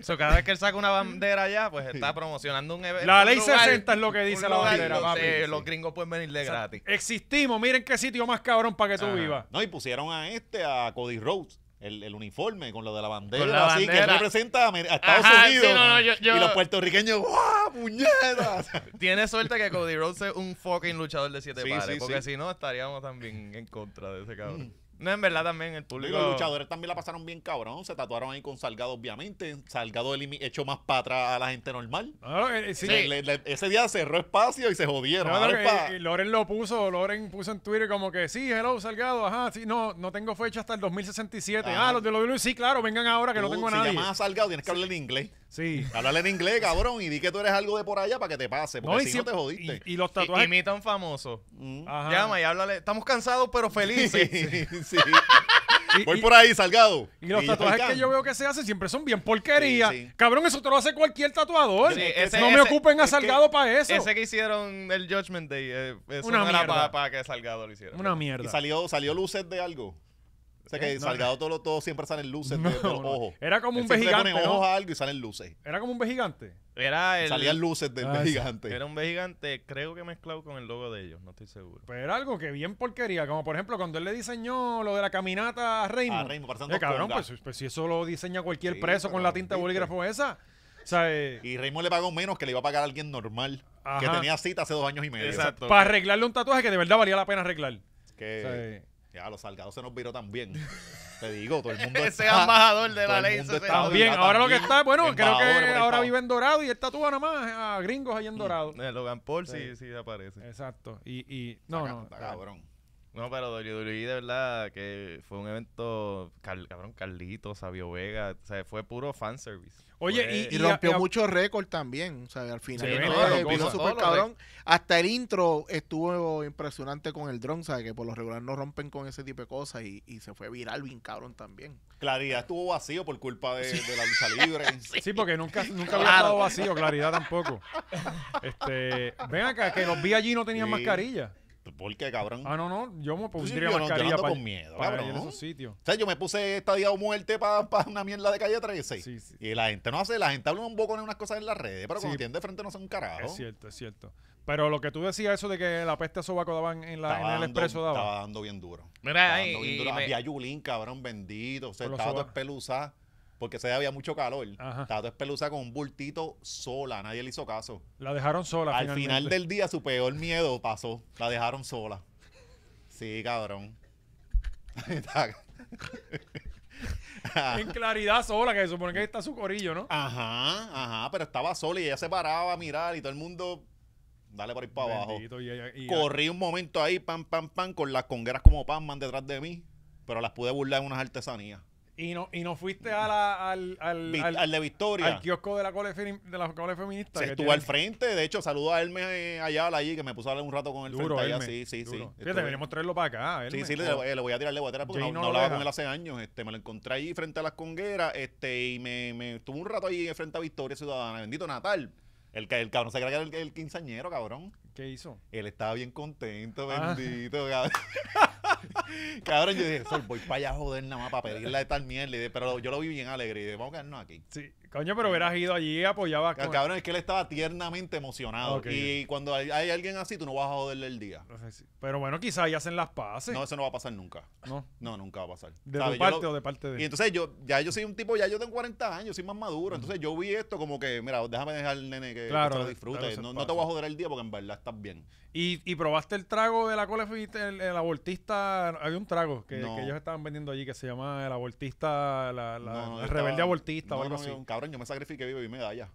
So, cada vez que él saca una bandera allá, pues está promocionando un evento. La ley 60 es lo que dice la bandera, los, papi. los gringos pueden venir gratis. Existimos, miren qué sitio más cabrón para que tú vivas. No, y pusieron a este, a Cody Rhodes. El, uniforme con lo de la bandera, así que representa a, Estados Unidos. Y los puertorriqueños, ¡buah, puñetas! Tiene suerte que Cody Rhodes es un fucking luchador de siete sí, porque si no estaríamos también en contra de ese cabrón. Mm. No, en verdad también el público. los luchadores también la pasaron bien cabrón. Se tatuaron ahí con Salgado, obviamente. Salgado echó más para a la gente normal. Eh, ese día cerró espacio y se jodieron. No, eh, y Loren lo puso, Loren puso en Twitter como que sí, hello Salgado, ajá, sí, no, no tengo fecha hasta el 2067. Ah, ah los de los sí, claro, vengan ahora que no tengo nada. Si llamas a Salgado, tienes que hablar en inglés. Sí. Háblale en inglés, cabrón, y di que tú eres algo de por allá para que te pase, porque si, no te jodiste. Y, los tatuajes. imitan famosos. famoso. Mm. Llama y háblale. Estamos cansados, pero felices. sí. sí. Voy por ahí, Salgado. Y los tatuajes que yo veo que se hacen siempre son bien porquería. Cabrón, eso te lo hace cualquier tatuador. no me ocupen a Salgado para eso. Ese que hicieron el Judgment Day, eh, una mierda. para que Salgado lo hiciera. Una mierda. ¿Y salió, salió de algo? O sea que eh, Salgado eh. Todo, todo, siempre salen luces de, los ojos. Era como un vejigante. Le ojos a algo y salen luces. Era como un vejigante. Era Salían luces del ah, Era un vejigante, creo que mezclado con el logo de ellos, no estoy seguro. Pero era algo que bien porquería. Como por ejemplo cuando él le diseñó lo de la caminata a Raymond. A eh, cabrón, pues, pues, si eso lo diseña cualquier preso con la tinta de bolígrafo esa. y Raymond le pagó menos que le iba a pagar a alguien normal que tenía cita hace dos años y medio. Exacto. Para arreglarle un tatuaje que de verdad valía la pena arreglar. Que... Ya, los salgados se nos viró también. Te digo, todo el mundo Ese embajador de la ley. bien ahora lo que está, bueno, creo que ahora vive en Dorado y él tatúa nada más eh, a gringos ahí en Dorado. Logan Paul sí, sí, aparece. Exacto. Y, y no, no, cabrón. No, pero WWE de verdad que fue un evento, cabrón, Carlito, Sabio Vega, o sea, fue puro fanservice. Oye, y, rompió mucho récord también, o sea, al final. cabrón. Hasta el intro estuvo impresionante con el dron, ¿sabes? Que por lo regular no rompen con ese tipo de cosas y, y se fue viral bien cabrón también. Claridad ah. estuvo vacío por culpa de, la lucha libre. sí. porque nunca, nunca había estado vacío, Claridad tampoco. Este, ven acá, que los vi allí no tenían mascarilla. Porque cabrón? Ah, no, no. Yo me pondría yo, mascarilla con miedo, cabrón, ir esos sitios. O sea, yo me puse estadiado muerte para una mierda de calle 13. Y la gente no hace, la gente habla un poco en unas cosas en las redes, pero cuando tienen de frente no son un carajo. Es cierto, es cierto. Pero lo que tú decías, eso de que la peste a sobaco daban en, la, en el expreso daba. Estaba dando bien duro. Mira, estaba dando bien duro. Había Yulín, cabrón, bendito. O sea, estaba todo espeluzado porque se había mucho calor. Estaba toda espeluza con un bultito sola, nadie le hizo caso. La dejaron sola. Al final del día su peor miedo pasó, la dejaron sola. Sí, cabrón. en claridad sola, que se supone que ahí está su corillo, ¿no? Ajá, ajá, pero estaba sola y ella se paraba a mirar y todo el mundo dale por ir para abajo. Corrí un momento ahí, pam, pam, pam, con las congueras como pan, man detrás de mí, pero las pude burlar en unas artesanías. Y no, y no fuiste a la, al, al, al, de Victoria. Al kiosco de la cole, de la feminista. que estuvo al frente. De hecho, saludo a Hermes Ayala eh, allá, allí, que me puso a hablar un rato con él. Duro, frente Sí, sí, sí. Fíjate, deberíamos traerlo para acá. Sí, sí, eh, le, voy a tirar, le voy porque no, hablaba con él hace años. Este, me lo encontré ahí frente a las congueras este, y me, me estuvo un rato ahí frente a Victoria Ciudadana. Bendito Natal. El, el cabrón se cree que era el quinceañero, cabrón. ¿Qué hizo? Él estaba bien contento, ah. bendito, cabrón. yo dije, Sol, voy para allá a joder nada más para pedirle a esta mierda. Pero yo lo vi bien alegre y dije, vamos a quedarnos aquí. Sí, Coño, pero hubieras ido allí y apoyabas. El Cabrón, es que él estaba tiernamente emocionado. Y cuando hay, alguien así, tú no vas a joderle el día. Pero bueno, quizás ya hacen las paces No, eso no va a pasar nunca. No. nunca va a pasar. ¿De tu parte o de parte de él? Y entonces yo, ya yo soy un tipo, ya yo tengo 40 años, soy más maduro. Entonces yo vi esto como que, mira, déjame dejar al nene que, lo disfrute. no, no te voy a joder el día porque en verdad estás bien. ¿Y, probaste el trago de la cola? El, el abortista. Había un trago que, ellos estaban vendiendo allí que se llama el abortista, la, rebelde abortista o algo así. cabrón, yo me sacrifiqué vivo y medalla.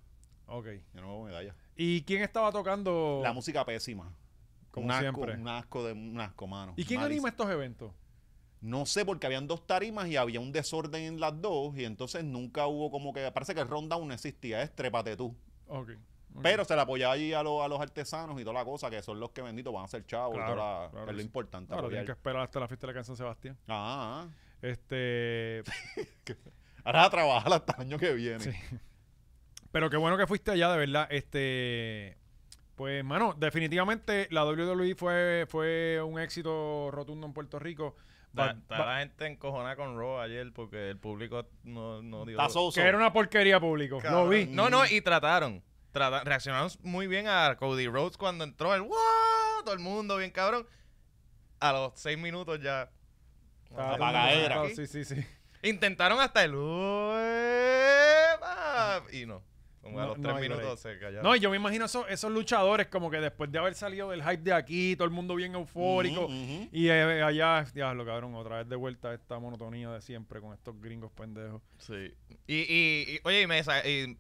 Ok. Yo no me medalla. ¿Y quién estaba tocando? La música pésima. Como un asco, siempre. Un asco un asco, mano. ¿Y quién anima estos eventos? No sé, porque habían dos tarimas y había un desorden en las dos, y entonces nunca hubo como que. Parece que el rundown no existía, es trépate tú. Ok. Pero se le apoyaba allí a, a, los artesanos y toda la cosa, que son los que bendito van a ser chavos, claro, es lo importante. Claro, tienen que esperar hasta la fiesta de la canción Sebastián. Ah, Este. Ahora a trabajar hasta el año que viene. Sí. Pero qué bueno que fuiste allá, de verdad. Este. Pues, mano, definitivamente la WWE fue, fue un éxito rotundo en Puerto Rico. Está, la gente encojonada con Raw ayer porque el público no, no dio... Que era una porquería público. Lo vi. No, no, y trataron reaccionaron muy bien a Cody Rhodes cuando entró el ¡Wow! Todo el mundo bien cabrón. A los seis minutos ya. Ah, Intentaron hasta el. Y no. Como a no, tres minutos se No, yo me imagino esos, luchadores como que después de haber salido del hype de aquí, todo el mundo bien eufórico. Y eh, eh, allá, diablo, cabrón, otra vez de vuelta esta monotonía de siempre con estos gringos pendejos. Sí. Y, y, oye, y me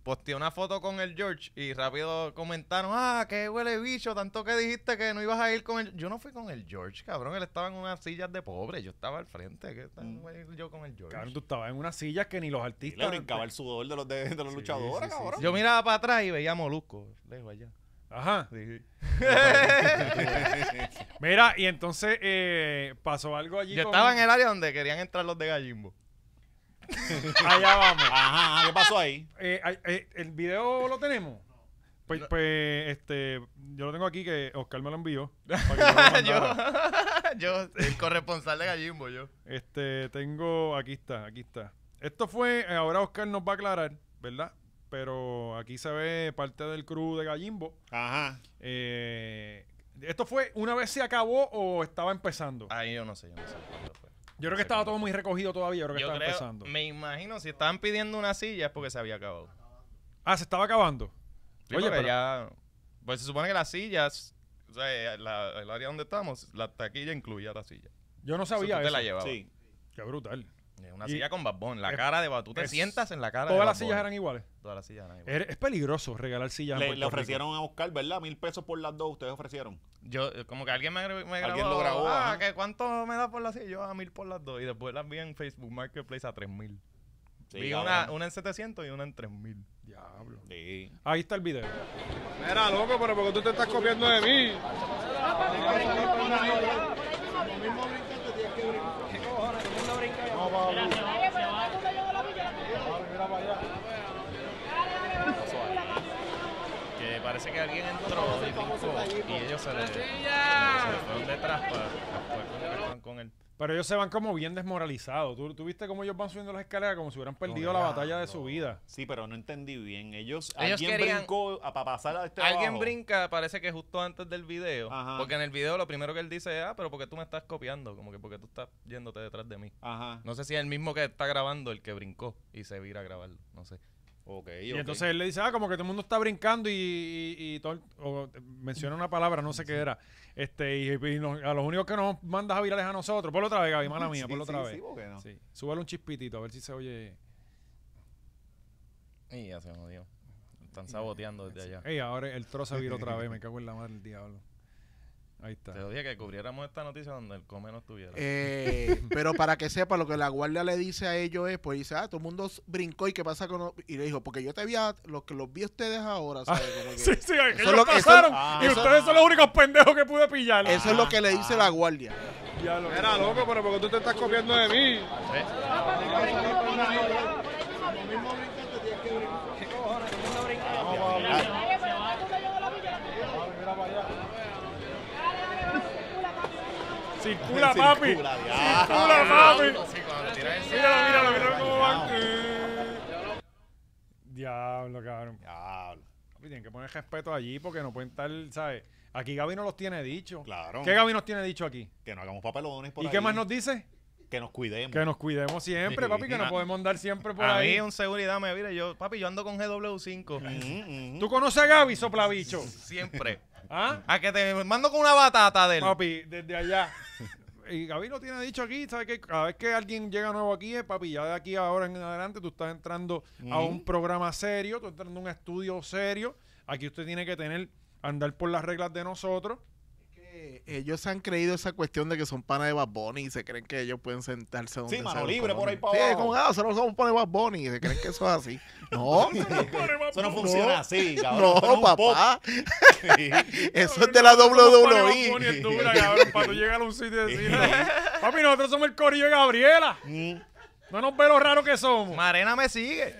posteé una foto con el George y rápido comentaron, ah, qué huele bicho, tanto que dijiste que no ibas a ir con el... Yo no fui con el George, cabrón, él estaba en unas sillas de pobre, yo estaba al frente, que mm. yo con el George. Cabrón, tú estabas en unas sillas que ni los artistas... le brincaba el sudor de los, de, los luchadores, cabrón miraba para atrás y veía Molusco, lejos allá. Ajá. Mira, y entonces eh, pasó algo allí. Yo estaba en el área donde querían entrar los de Gallimbo. Allá vamos. Ajá, ¿qué pasó ahí? Eh, eh, ¿El video lo tenemos? Pues, pues, este, yo lo tengo aquí que Oscar me lo envió. yo, yo, el corresponsal de Gallimbo, yo. Este, tengo, aquí está, aquí está. Esto fue, ahora Oscar nos va a aclarar, ¿verdad? pero aquí se ve parte del crew de Gallimbo. Ajá. Eh, ¿Esto fue una vez se acabó o estaba empezando? Ahí yo no sé, yo creo que estaba todo muy recogido todavía, yo creo que estaba empezando. Me imagino, si estaban pidiendo una silla es porque se había acabado. Ah, se estaba acabando. Oye, pero ya. Pues se supone que las sillas, o sea, el área donde estamos, la taquilla incluía la silla. Yo no sabía que la llevaba. Sí. Qué brutal. Una silla con babón, La cara de babón. Tú te sientas en la cara todas Todas las sillas eran iguales. Todas las sillas eran iguales. Es, peligroso regalar sillas. Le, ofrecieron a Oscar, ¿verdad? Mil pesos por las dos. Ustedes ofrecieron. Yo, como que alguien me, grabó. lo grabó. Ah, que ¿cuánto me da por las silla? Yo a mil por las dos. Y después las vi en Facebook Marketplace a tres mil. vi una, en 700 y una en mil Diablo. Sí. Ahí está el video. Era loco, pero porque tú te estás copiando de mí? Que parece que alguien entró y ellos y ellos se le fueron detrás para, con el pero ellos se van como bien desmoralizados. ¿Tú, viste cómo ellos van subiendo las escaleras como si hubieran perdido la batalla de su vida? Sí, pero no entendí bien. Ellos, alguien brincó para pasar a este Alguien brinca, parece que justo antes del video. Porque en el video lo primero que él dice es, ah, pero porque tú me estás copiando? Como que porque tú estás yéndote detrás de mí. No sé si es el mismo que está grabando el que brincó y se vira a grabarlo. No sé y entonces él le dice, ah, como que todo el mundo está brincando y, menciona una palabra, no sé qué era. Este, y, a los únicos que nos mandas a virar es a nosotros. por otra vez, Gaby, mala mía, por otra vez. Sí, Sí, Súbale un chispitito, a ver si se oye. Y ya se nos dio. Están saboteando desde allá. y ahora el trozo viró otra vez, me cago en la madre del diablo. Ahí está. Te lo dije que cubriéramos esta noticia donde el come no estuviera. Eh, pero para que sepa, lo que la guardia le dice a ellos es, pues dice, ah, todo el mundo brincó y qué pasa con... Y le dijo, porque yo te vi, a, los que los vi a ustedes ahora, ¿sabes? sí, sí, que ellos lo, pasaron y ustedes son los únicos pendejos que pude pillar. Eso es lo que le dice la guardia. Era loco, pero porque tú te estás copiando de mí. Eh. Circula, papi. Circula, papi. Míralo, míralo, míralo cómo van. Eh. Diablo, cabrón. Diablo. Papi, tienen que poner respeto allí porque no pueden estar, ¿sabes? Aquí Gaby no los tiene dicho. Claro. ¿Qué Gaby nos tiene dicho aquí? Que no hagamos papelones por ahí. ¿Y qué más nos dice? que nos cuidemos. Que nos cuidemos siempre, papi, que no podemos andar siempre por ahí. A mí un seguridad me mira, yo, papi, yo ando con GW5. ¿Tú conoces a Gaby, bicho Siempre. ¿Ah? A que te mando con una batata de él. Papi, desde allá. Y Gaby lo tiene dicho aquí, ¿sabes qué? Cada vez que alguien llega nuevo aquí, eh, papi, ya de aquí ahora en adelante tú estás entrando a un programa serio, tú estás entrando a un estudio serio. Aquí usted tiene que tener, andar por las reglas de nosotros ellos han creído esa cuestión de que son panas de Bad y se creen que ellos pueden sentarse donde Sí, mano libre por ahí para abajo. Sí, como, ah, solo somos panas de Bad y se creen que eso es así. No. eso no funciona así, cabrón. No, papá. eso es de la WWE. Bad e. llegar a un sitio y papi, nosotros somos el corillo de Gabriela. Mm. No nos ve lo raro que somos. Marena me sigue.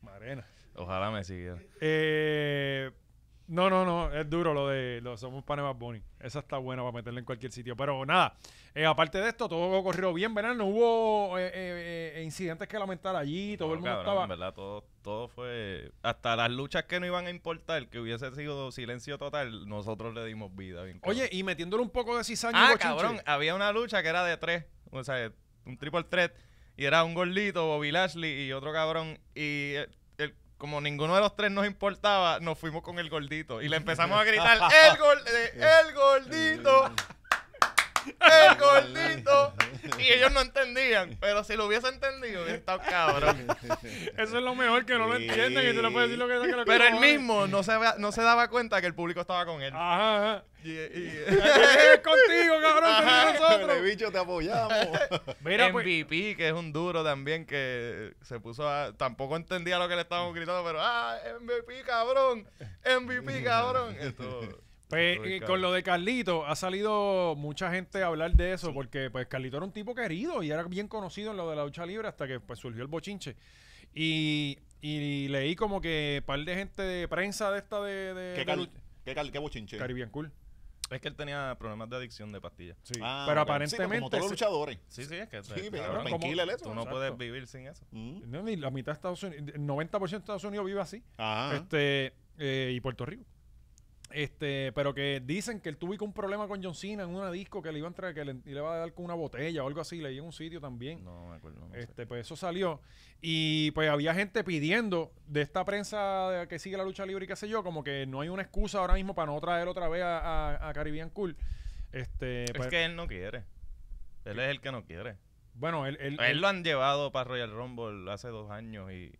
Marena. Ojalá me siga Eh... No, no, no, es duro lo de lo, Somos Panes boni. Bunny. Esa está buena para meterla en cualquier sitio. Pero nada, eh, aparte de esto, todo corrió bien, ¿verdad? No hubo eh, eh, incidentes que lamentar allí, todo el mundo estaba... En verdad, todo, todo fue... Hasta las luchas que no iban a importar, que hubiese sido silencio total, nosotros le dimos vida. Bien, Oye, y metiéndole un poco de cizaño... Ah, cabrón, había una lucha que era de tres, o sea, un triple threat, y era un gordito, Bobby Lashley y otro cabrón, y como ninguno de los tres nos importaba, nos fuimos con el gordito y le empezamos a gritar, ¡El, gol, eh, el gordito! el gordito. Y ellos no entendían. Pero si lo hubiese entendido, hubiera estado cabrón. Eso es lo mejor que no lo entienden. Y tú le puedes decir lo que, que lo Pero él mismo no se, no se daba cuenta que el público estaba con él. Ajá. Y, es contigo, cabrón. Ajá, nosotros. El bicho, te apoyamos. Mira, pues- MVP, que es un duro también, que se puso a. Tampoco entendía lo que le estábamos gritando, pero. ¡Ah, MVP, cabrón! MVP, cabrón. Esto. Pues, eh, con lo de Carlito, ha salido mucha gente a hablar de eso, porque pues Carlito era un tipo querido y era bien conocido en lo de la lucha libre hasta que pues, surgió el bochinche. Y, y leí como que un par de gente de prensa de esta de... ¿Qué, bochinche? Caribbean Cool. Es que él tenía problemas de adicción de pastillas. Ah, pero aparentemente. como todos los luchadores. Sí, sí, es que. Pues, tú no puedes vivir sin eso. Mm. ni la mitad de Estados Unidos. El 90% de Estados Unidos vive así. Este, eh, y Puerto Rico. Este, pero que dicen que él tuvo un problema con John Cena en una disco que le iban a que le, iba a dar con una botella o algo así, leí en un sitio también. No, me acuerdo. este, pues eso salió. Y pues había gente pidiendo de esta prensa que sigue la lucha libre y qué sé yo, como que no hay una excusa ahora mismo para no traer otra vez a, Caribbean Cool. Este, es pues que él no quiere. Él es el que no quiere. Bueno, él, él, lo han llevado para Royal Rumble hace dos años y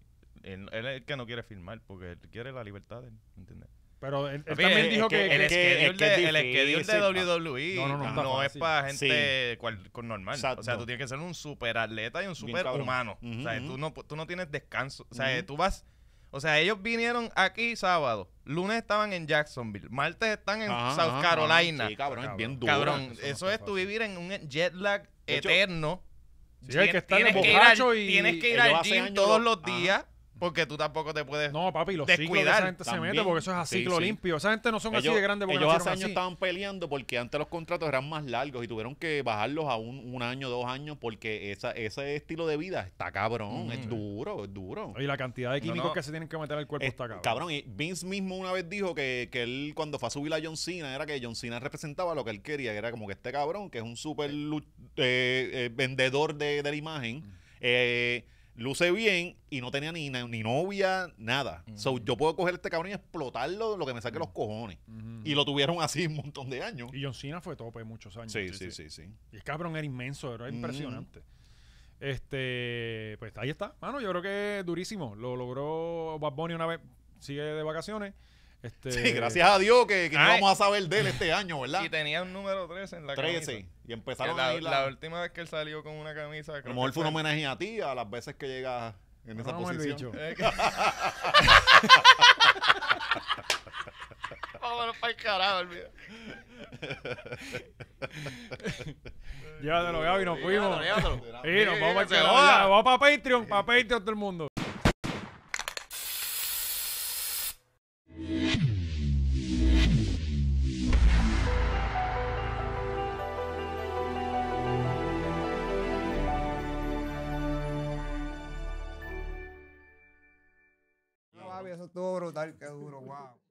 él, él, es el que no quiere firmar porque él quiere la libertad, ¿entiendes? Pero él, también dijo que, el que, de, el de WWE no, es para gente normal. O sea, tú tienes que ser un super atleta y un super humano. o sea, tú no, tú no tienes descanso. O sea, tú vas... O sea, ellos vinieron aquí sábado. Lunes estaban en Jacksonville. Martes están en South Carolina. Sí, cabrón, es bien duro. Cabrón, eso es tu vivir en un jet lag eterno. tienes, que, y... tienes que ir al gym todos los días. Porque tú tampoco te puedes. No, papi, los descuidar esa gente se mete porque eso es así ciclo limpio. Esa gente no son así de grandes porque ellos hace años estaban peleando porque antes los contratos eran más largos y tuvieron que bajarlos a un, un año, dos años porque esa, ese estilo de vida está cabrón. Es duro, es duro. Y la cantidad de químicos que se tienen que meter al cuerpo está cabrón. Cabrón, y Vince mismo una vez dijo que, que él cuando fue a subir a John Cena era que John Cena representaba lo que él quería, que era como que este cabrón que es un súper eh, eh, vendedor de, de, la imagen. Eh, luce bien y no tenía ni, ni novia, nada. yo puedo coger este cabrón y explotarlo lo que me saque los cojones. Y lo tuvieron así un montón de años. Y John Cena fue tope muchos años. Sí, sí, sí. sí, Y el cabrón era inmenso, era impresionante. Este, pues ahí está. Mano, yo creo que durísimo. Lo logró Bad una vez, sigue de vacaciones. Este, sí, gracias a Dios que, que no ah, vamos a saber de él este año, ¿verdad? Y tenía un número 13 en la 13. Camisa. Y empezaron la, a ir la... última vez que él salió con una camisa. A lo mejor fue un homenaje a ti, a las veces que llegas en esa no posición. Vámonos para el carajo, olvida. Llévatelo, Gaby, nos fuimos. Llévatelo, llévatelo. y nos vamos para el Vamos para Patreon, para Patreon todo el mundo. eso estuvo brutal, qué duro, wow.